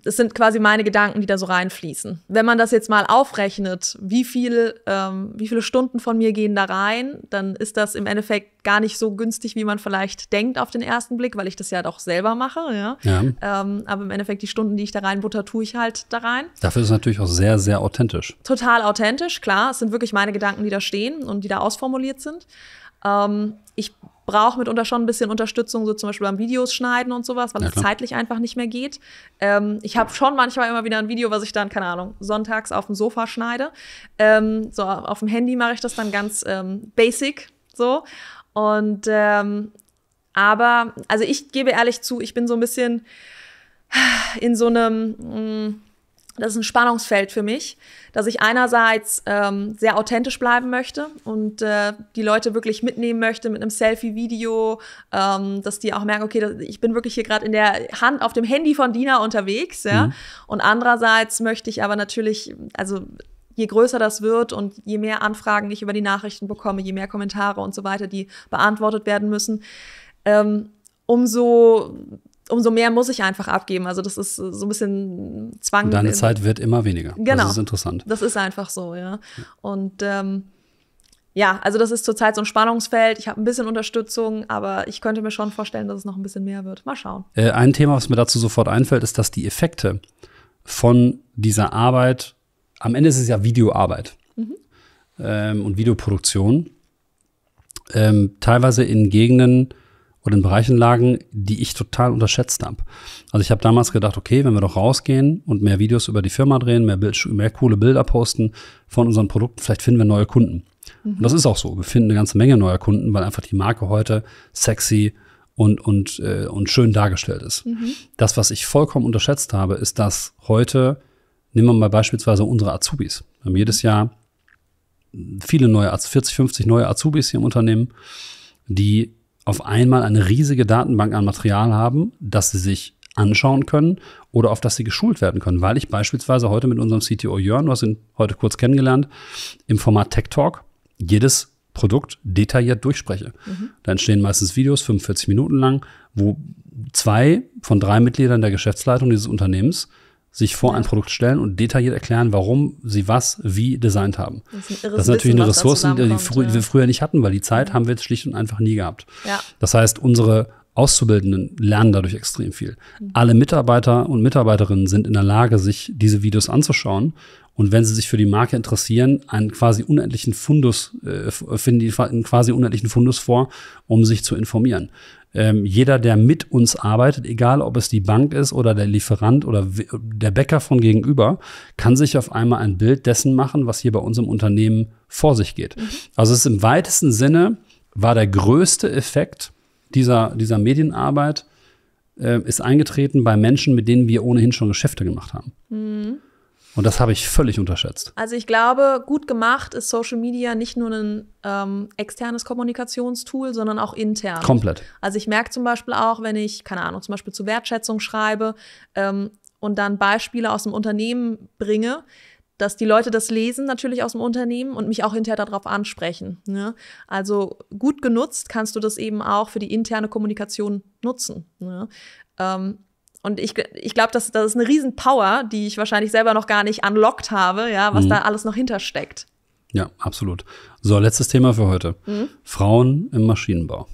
es sind quasi meine Gedanken, die da so reinfließen. Wenn man das jetzt mal aufrechnet, wie, viel, ähm, wie viele Stunden von mir gehen da rein, dann ist das im Endeffekt gar nicht so günstig, wie man vielleicht denkt auf den ersten Blick, weil ich das ja doch selber mache. Ja? ja. Ähm, aber im Endeffekt die Stunden, die ich da reinbutter, tue ich halt da rein. Dafür ist es natürlich auch sehr, sehr authentisch. Total authentisch, klar. Es sind wirklich meine Gedanken, die da stehen und die da ausformuliert sind. Ähm, ich brauche mitunter schon ein bisschen Unterstützung, so zum Beispiel beim Videos schneiden und sowas, weil ja, es zeitlich einfach nicht mehr geht. Ähm, ich habe schon manchmal immer wieder ein Video, was ich dann, keine Ahnung, sonntags auf dem Sofa schneide. Ähm, so auf dem Handy mache ich das dann ganz ähm, basic so. Und ähm, aber, also ich gebe ehrlich zu, ich bin so ein bisschen in so einem. Mh, mm, das ist ein Spannungsfeld für mich, dass ich einerseits ähm, sehr authentisch bleiben möchte und äh, die Leute wirklich mitnehmen möchte mit einem Selfie-Video, ähm, dass die auch merken, okay, ich bin wirklich hier gerade in der Hand auf dem Handy von Dina unterwegs. Ja? Mhm. Und andererseits möchte ich aber natürlich, also je größer das wird und je mehr Anfragen ich über die Nachrichten bekomme, je mehr Kommentare und so weiter, die beantwortet werden müssen, ähm, umso umso mehr muss ich einfach abgeben. Also das ist so ein bisschen Zwang. Deine Zeit wird immer weniger. Genau. Das ist interessant. Das ist einfach so, ja. Und ähm, ja, also das ist zurzeit so ein Spannungsfeld. Ich habe ein bisschen Unterstützung, aber ich könnte mir schon vorstellen, dass es noch ein bisschen mehr wird. Mal schauen. Äh, ein Thema, was mir dazu sofort einfällt, ist, dass die Effekte von dieser Arbeit, am Ende ist es ja Videoarbeit mhm. ähm, und Videoproduktion, ähm, teilweise in Gegenden oder in Bereichen lagen, die ich total unterschätzt habe. Also ich habe damals gedacht, okay, wenn wir doch rausgehen und mehr Videos über die Firma drehen, mehr, Bild, mehr coole Bilder posten von unseren Produkten, vielleicht finden wir neue Kunden. Mhm. Und das ist auch so. Wir finden eine ganze Menge neuer Kunden, weil einfach die Marke heute sexy und, und, äh, und schön dargestellt ist. Mhm. Das, was ich vollkommen unterschätzt habe, ist, dass heute, nehmen wir mal beispielsweise unsere Azubis. Wir haben jedes Jahr viele neue, 40, 50 neue Azubis hier im Unternehmen, die auf einmal eine riesige Datenbank an Material haben, das sie sich anschauen können oder auf das sie geschult werden können. Weil ich beispielsweise heute mit unserem CTO Jörn, du hast ihn heute kurz kennengelernt, im Format Tech Talk jedes Produkt detailliert durchspreche. Mhm. Da entstehen meistens Videos, 45 Minuten lang, wo zwei von drei Mitgliedern der Geschäftsleitung dieses Unternehmens sich vor ein Produkt stellen und detailliert erklären, warum sie was wie designt haben. Das ist, das ist natürlich eine Ressource, die, die, frü ja. die, wir früher nicht hatten, weil die mhm. Zeit haben wir jetzt schlicht und einfach nie gehabt. Ja. Das heißt, unsere Auszubildenden lernen dadurch extrem viel. Mhm. Alle Mitarbeiter und Mitarbeiterinnen sind in der Lage, sich diese Videos anzuschauen. Und wenn sie sich für die Marke interessieren, einen quasi unendlichen Fundus, äh, finden die einen quasi unendlichen Fundus vor, um sich zu informieren ähm, jeder, der mit uns arbeitet, egal ob es die Bank ist oder der Lieferant oder der Bäcker von gegenüber, kann sich auf einmal ein Bild dessen machen, was hier bei uns im Unternehmen vor sich geht. Mhm. Also es ist im weitesten Sinne war der größte Effekt dieser, dieser Medienarbeit äh, ist eingetreten bei Menschen, mit denen wir ohnehin schon Geschäfte gemacht haben. Mhm. Und das habe ich völlig unterschätzt. Also ich glaube, gut gemacht ist Social Media nicht nur ein ähm, externes Kommunikationstool, sondern auch intern. Komplett. Also ich merke zum Beispiel auch, wenn ich, keine Ahnung, zum Beispiel zu Wertschätzung schreibe ähm, und dann Beispiele aus dem Unternehmen bringe, dass die Leute das lesen natürlich aus dem Unternehmen und mich auch hinterher darauf ansprechen. Ne? Also gut genutzt kannst du das eben auch für die interne Kommunikation nutzen. Ne? Ähm, und ich, ich glaube, das, das ist eine Riesenpower, die ich wahrscheinlich selber noch gar nicht unlocked habe, ja, was mhm. da alles noch hintersteckt. Ja, absolut. So, letztes Thema für heute. Mhm. Frauen im Maschinenbau.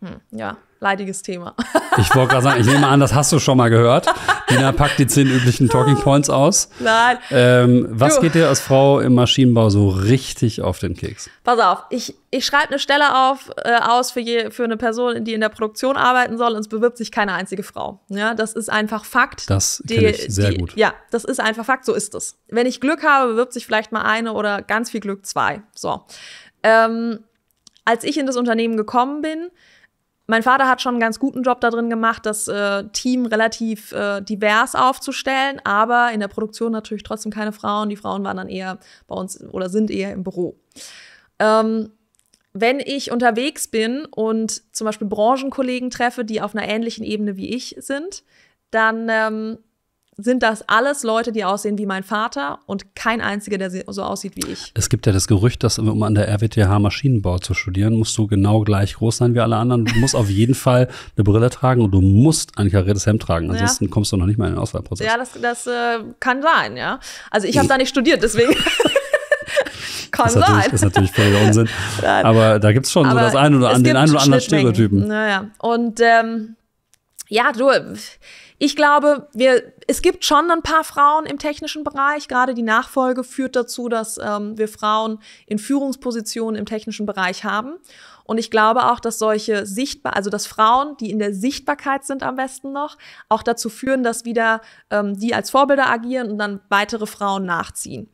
Hm, ja, leidiges Thema. Ich wollte gerade sagen, ich nehme an, das hast du schon mal gehört. Dina packt die zehn üblichen Talking Points aus. Nein. Ähm, was du. geht dir als Frau im Maschinenbau so richtig auf den Keks? Pass auf, ich, ich schreibe eine Stelle auf, äh, aus für, je, für eine Person, die in der Produktion arbeiten soll und es bewirbt sich keine einzige Frau. Ja, das ist einfach Fakt. Das kenne ich sehr die, gut. Ja, das ist einfach Fakt, so ist es. Wenn ich Glück habe, bewirbt sich vielleicht mal eine oder ganz viel Glück zwei. So. Ähm, als ich in das Unternehmen gekommen bin, mein Vater hat schon einen ganz guten Job darin gemacht, das äh, Team relativ äh, divers aufzustellen, aber in der Produktion natürlich trotzdem keine Frauen. Die Frauen waren dann eher bei uns oder sind eher im Büro. Ähm, wenn ich unterwegs bin und zum Beispiel Branchenkollegen treffe, die auf einer ähnlichen Ebene wie ich sind, dann ähm, sind das alles Leute, die aussehen wie mein Vater und kein einziger, der so aussieht wie ich. Es gibt ja das Gerücht, dass um an der RWTH Maschinenbau zu studieren, musst du genau gleich groß sein wie alle anderen. Du musst auf jeden Fall eine Brille tragen und du musst ein kariertes Hemd tragen. Ansonsten ja. kommst du noch nicht mal in den Auswahlprozess. Ja, das, das äh, kann sein, ja. Also ich habe hm. da nicht studiert, deswegen. kann das sein. Ist natürlich völliger Unsinn. Aber da gibt es schon Aber so das ein oder an, den einen oder anderen Stereotypen. Naja, und ähm, ja, du ich glaube, wir, es gibt schon ein paar Frauen im technischen Bereich. Gerade die Nachfolge führt dazu, dass ähm, wir Frauen in Führungspositionen im technischen Bereich haben. Und ich glaube auch, dass solche sichtbar, also dass Frauen, die in der Sichtbarkeit sind am besten noch, auch dazu führen, dass wieder ähm, die als Vorbilder agieren und dann weitere Frauen nachziehen.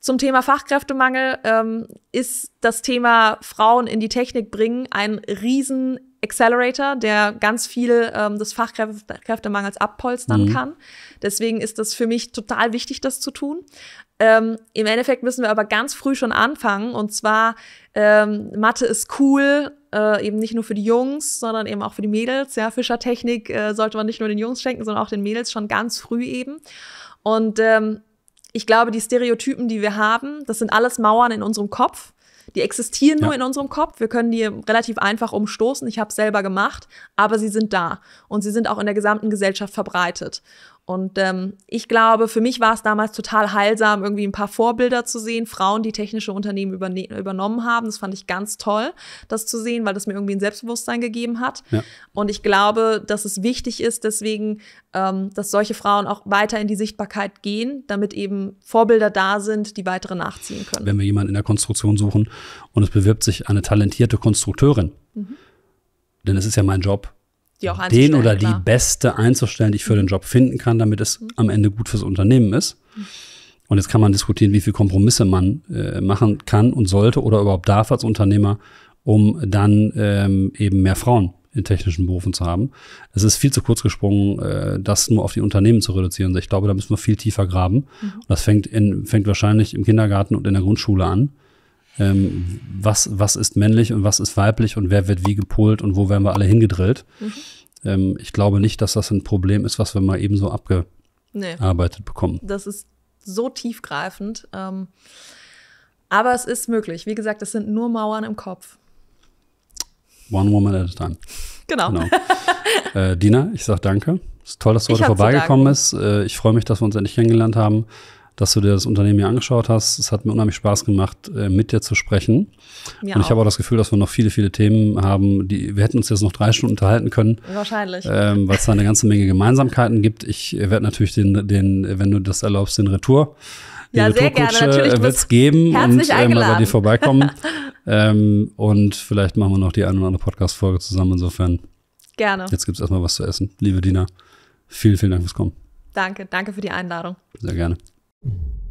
Zum Thema Fachkräftemangel ähm, ist das Thema Frauen in die Technik bringen ein riesen Accelerator, der ganz viel ähm, des Fachkräftemangels abpolstern mhm. kann. Deswegen ist das für mich total wichtig, das zu tun. Ähm, Im Endeffekt müssen wir aber ganz früh schon anfangen. Und zwar, ähm, Mathe ist cool, äh, eben nicht nur für die Jungs, sondern eben auch für die Mädels. Ja, Fischertechnik äh, sollte man nicht nur den Jungs schenken, sondern auch den Mädels schon ganz früh eben. Und ähm, ich glaube, die Stereotypen, die wir haben, das sind alles Mauern in unserem Kopf die existieren ja. nur in unserem Kopf. Wir können die relativ einfach umstoßen. Ich habe es selber gemacht, aber sie sind da und sie sind auch in der gesamten Gesellschaft verbreitet. Und ähm, ich glaube, für mich war es damals total heilsam, irgendwie ein paar Vorbilder zu sehen, Frauen, die technische Unternehmen übernommen haben. Das fand ich ganz toll, das zu sehen, weil das mir irgendwie ein Selbstbewusstsein gegeben hat. Ja. Und ich glaube, dass es wichtig ist, deswegen, ähm, dass solche Frauen auch weiter in die Sichtbarkeit gehen, damit eben Vorbilder da sind, die weitere nachziehen können. Wenn wir jemanden in der Konstruktion suchen, und es bewirbt sich eine talentierte Konstrukteurin. Mhm. Denn es ist ja mein Job, den oder die Beste einzustellen, die ich für mhm. den Job finden kann, damit es mhm. am Ende gut fürs Unternehmen ist. Mhm. Und jetzt kann man diskutieren, wie viele Kompromisse man äh, machen kann und sollte oder überhaupt darf als Unternehmer, um dann ähm, eben mehr Frauen in technischen Berufen zu haben. Es ist viel zu kurz gesprungen, äh, das nur auf die Unternehmen zu reduzieren. Ich glaube, da müssen wir viel tiefer graben. Mhm. Das fängt, in, fängt wahrscheinlich im Kindergarten und in der Grundschule an ähm, was, was ist männlich und was ist weiblich und wer wird wie gepolt und wo werden wir alle hingedrillt. Mhm. Ähm, ich glaube nicht, dass das ein Problem ist, was wir mal eben so abgearbeitet nee. bekommen. Das ist so tiefgreifend. Ähm, aber es ist möglich. Wie gesagt, es sind nur Mauern im Kopf. One woman at a time. Genau. genau. äh, Dina, ich sag danke. Es ist toll, dass du ich heute vorbeigekommen bist. Äh, ich freue mich, dass wir uns endlich kennengelernt haben dass du dir das Unternehmen hier angeschaut hast. Es hat mir unheimlich Spaß gemacht, äh, mit dir zu sprechen. Mir und ich habe auch das Gefühl, dass wir noch viele, viele Themen haben, die wir hätten uns jetzt noch drei Stunden unterhalten können. Wahrscheinlich. Ähm, Weil es da eine ganze Menge Gemeinsamkeiten gibt. Ich äh, werde natürlich den, den, wenn du das erlaubst, den Retour. Ja, sehr gerne. Äh, natürlich wird es geben und ähm, bei dir vorbeikommen. ähm, und vielleicht machen wir noch die eine oder andere Podcast-Folge zusammen. Insofern. Gerne. Jetzt gibt es erstmal was zu essen. Liebe Dina, vielen, vielen Dank fürs Kommen. Danke, danke für die Einladung. Sehr gerne. you mm.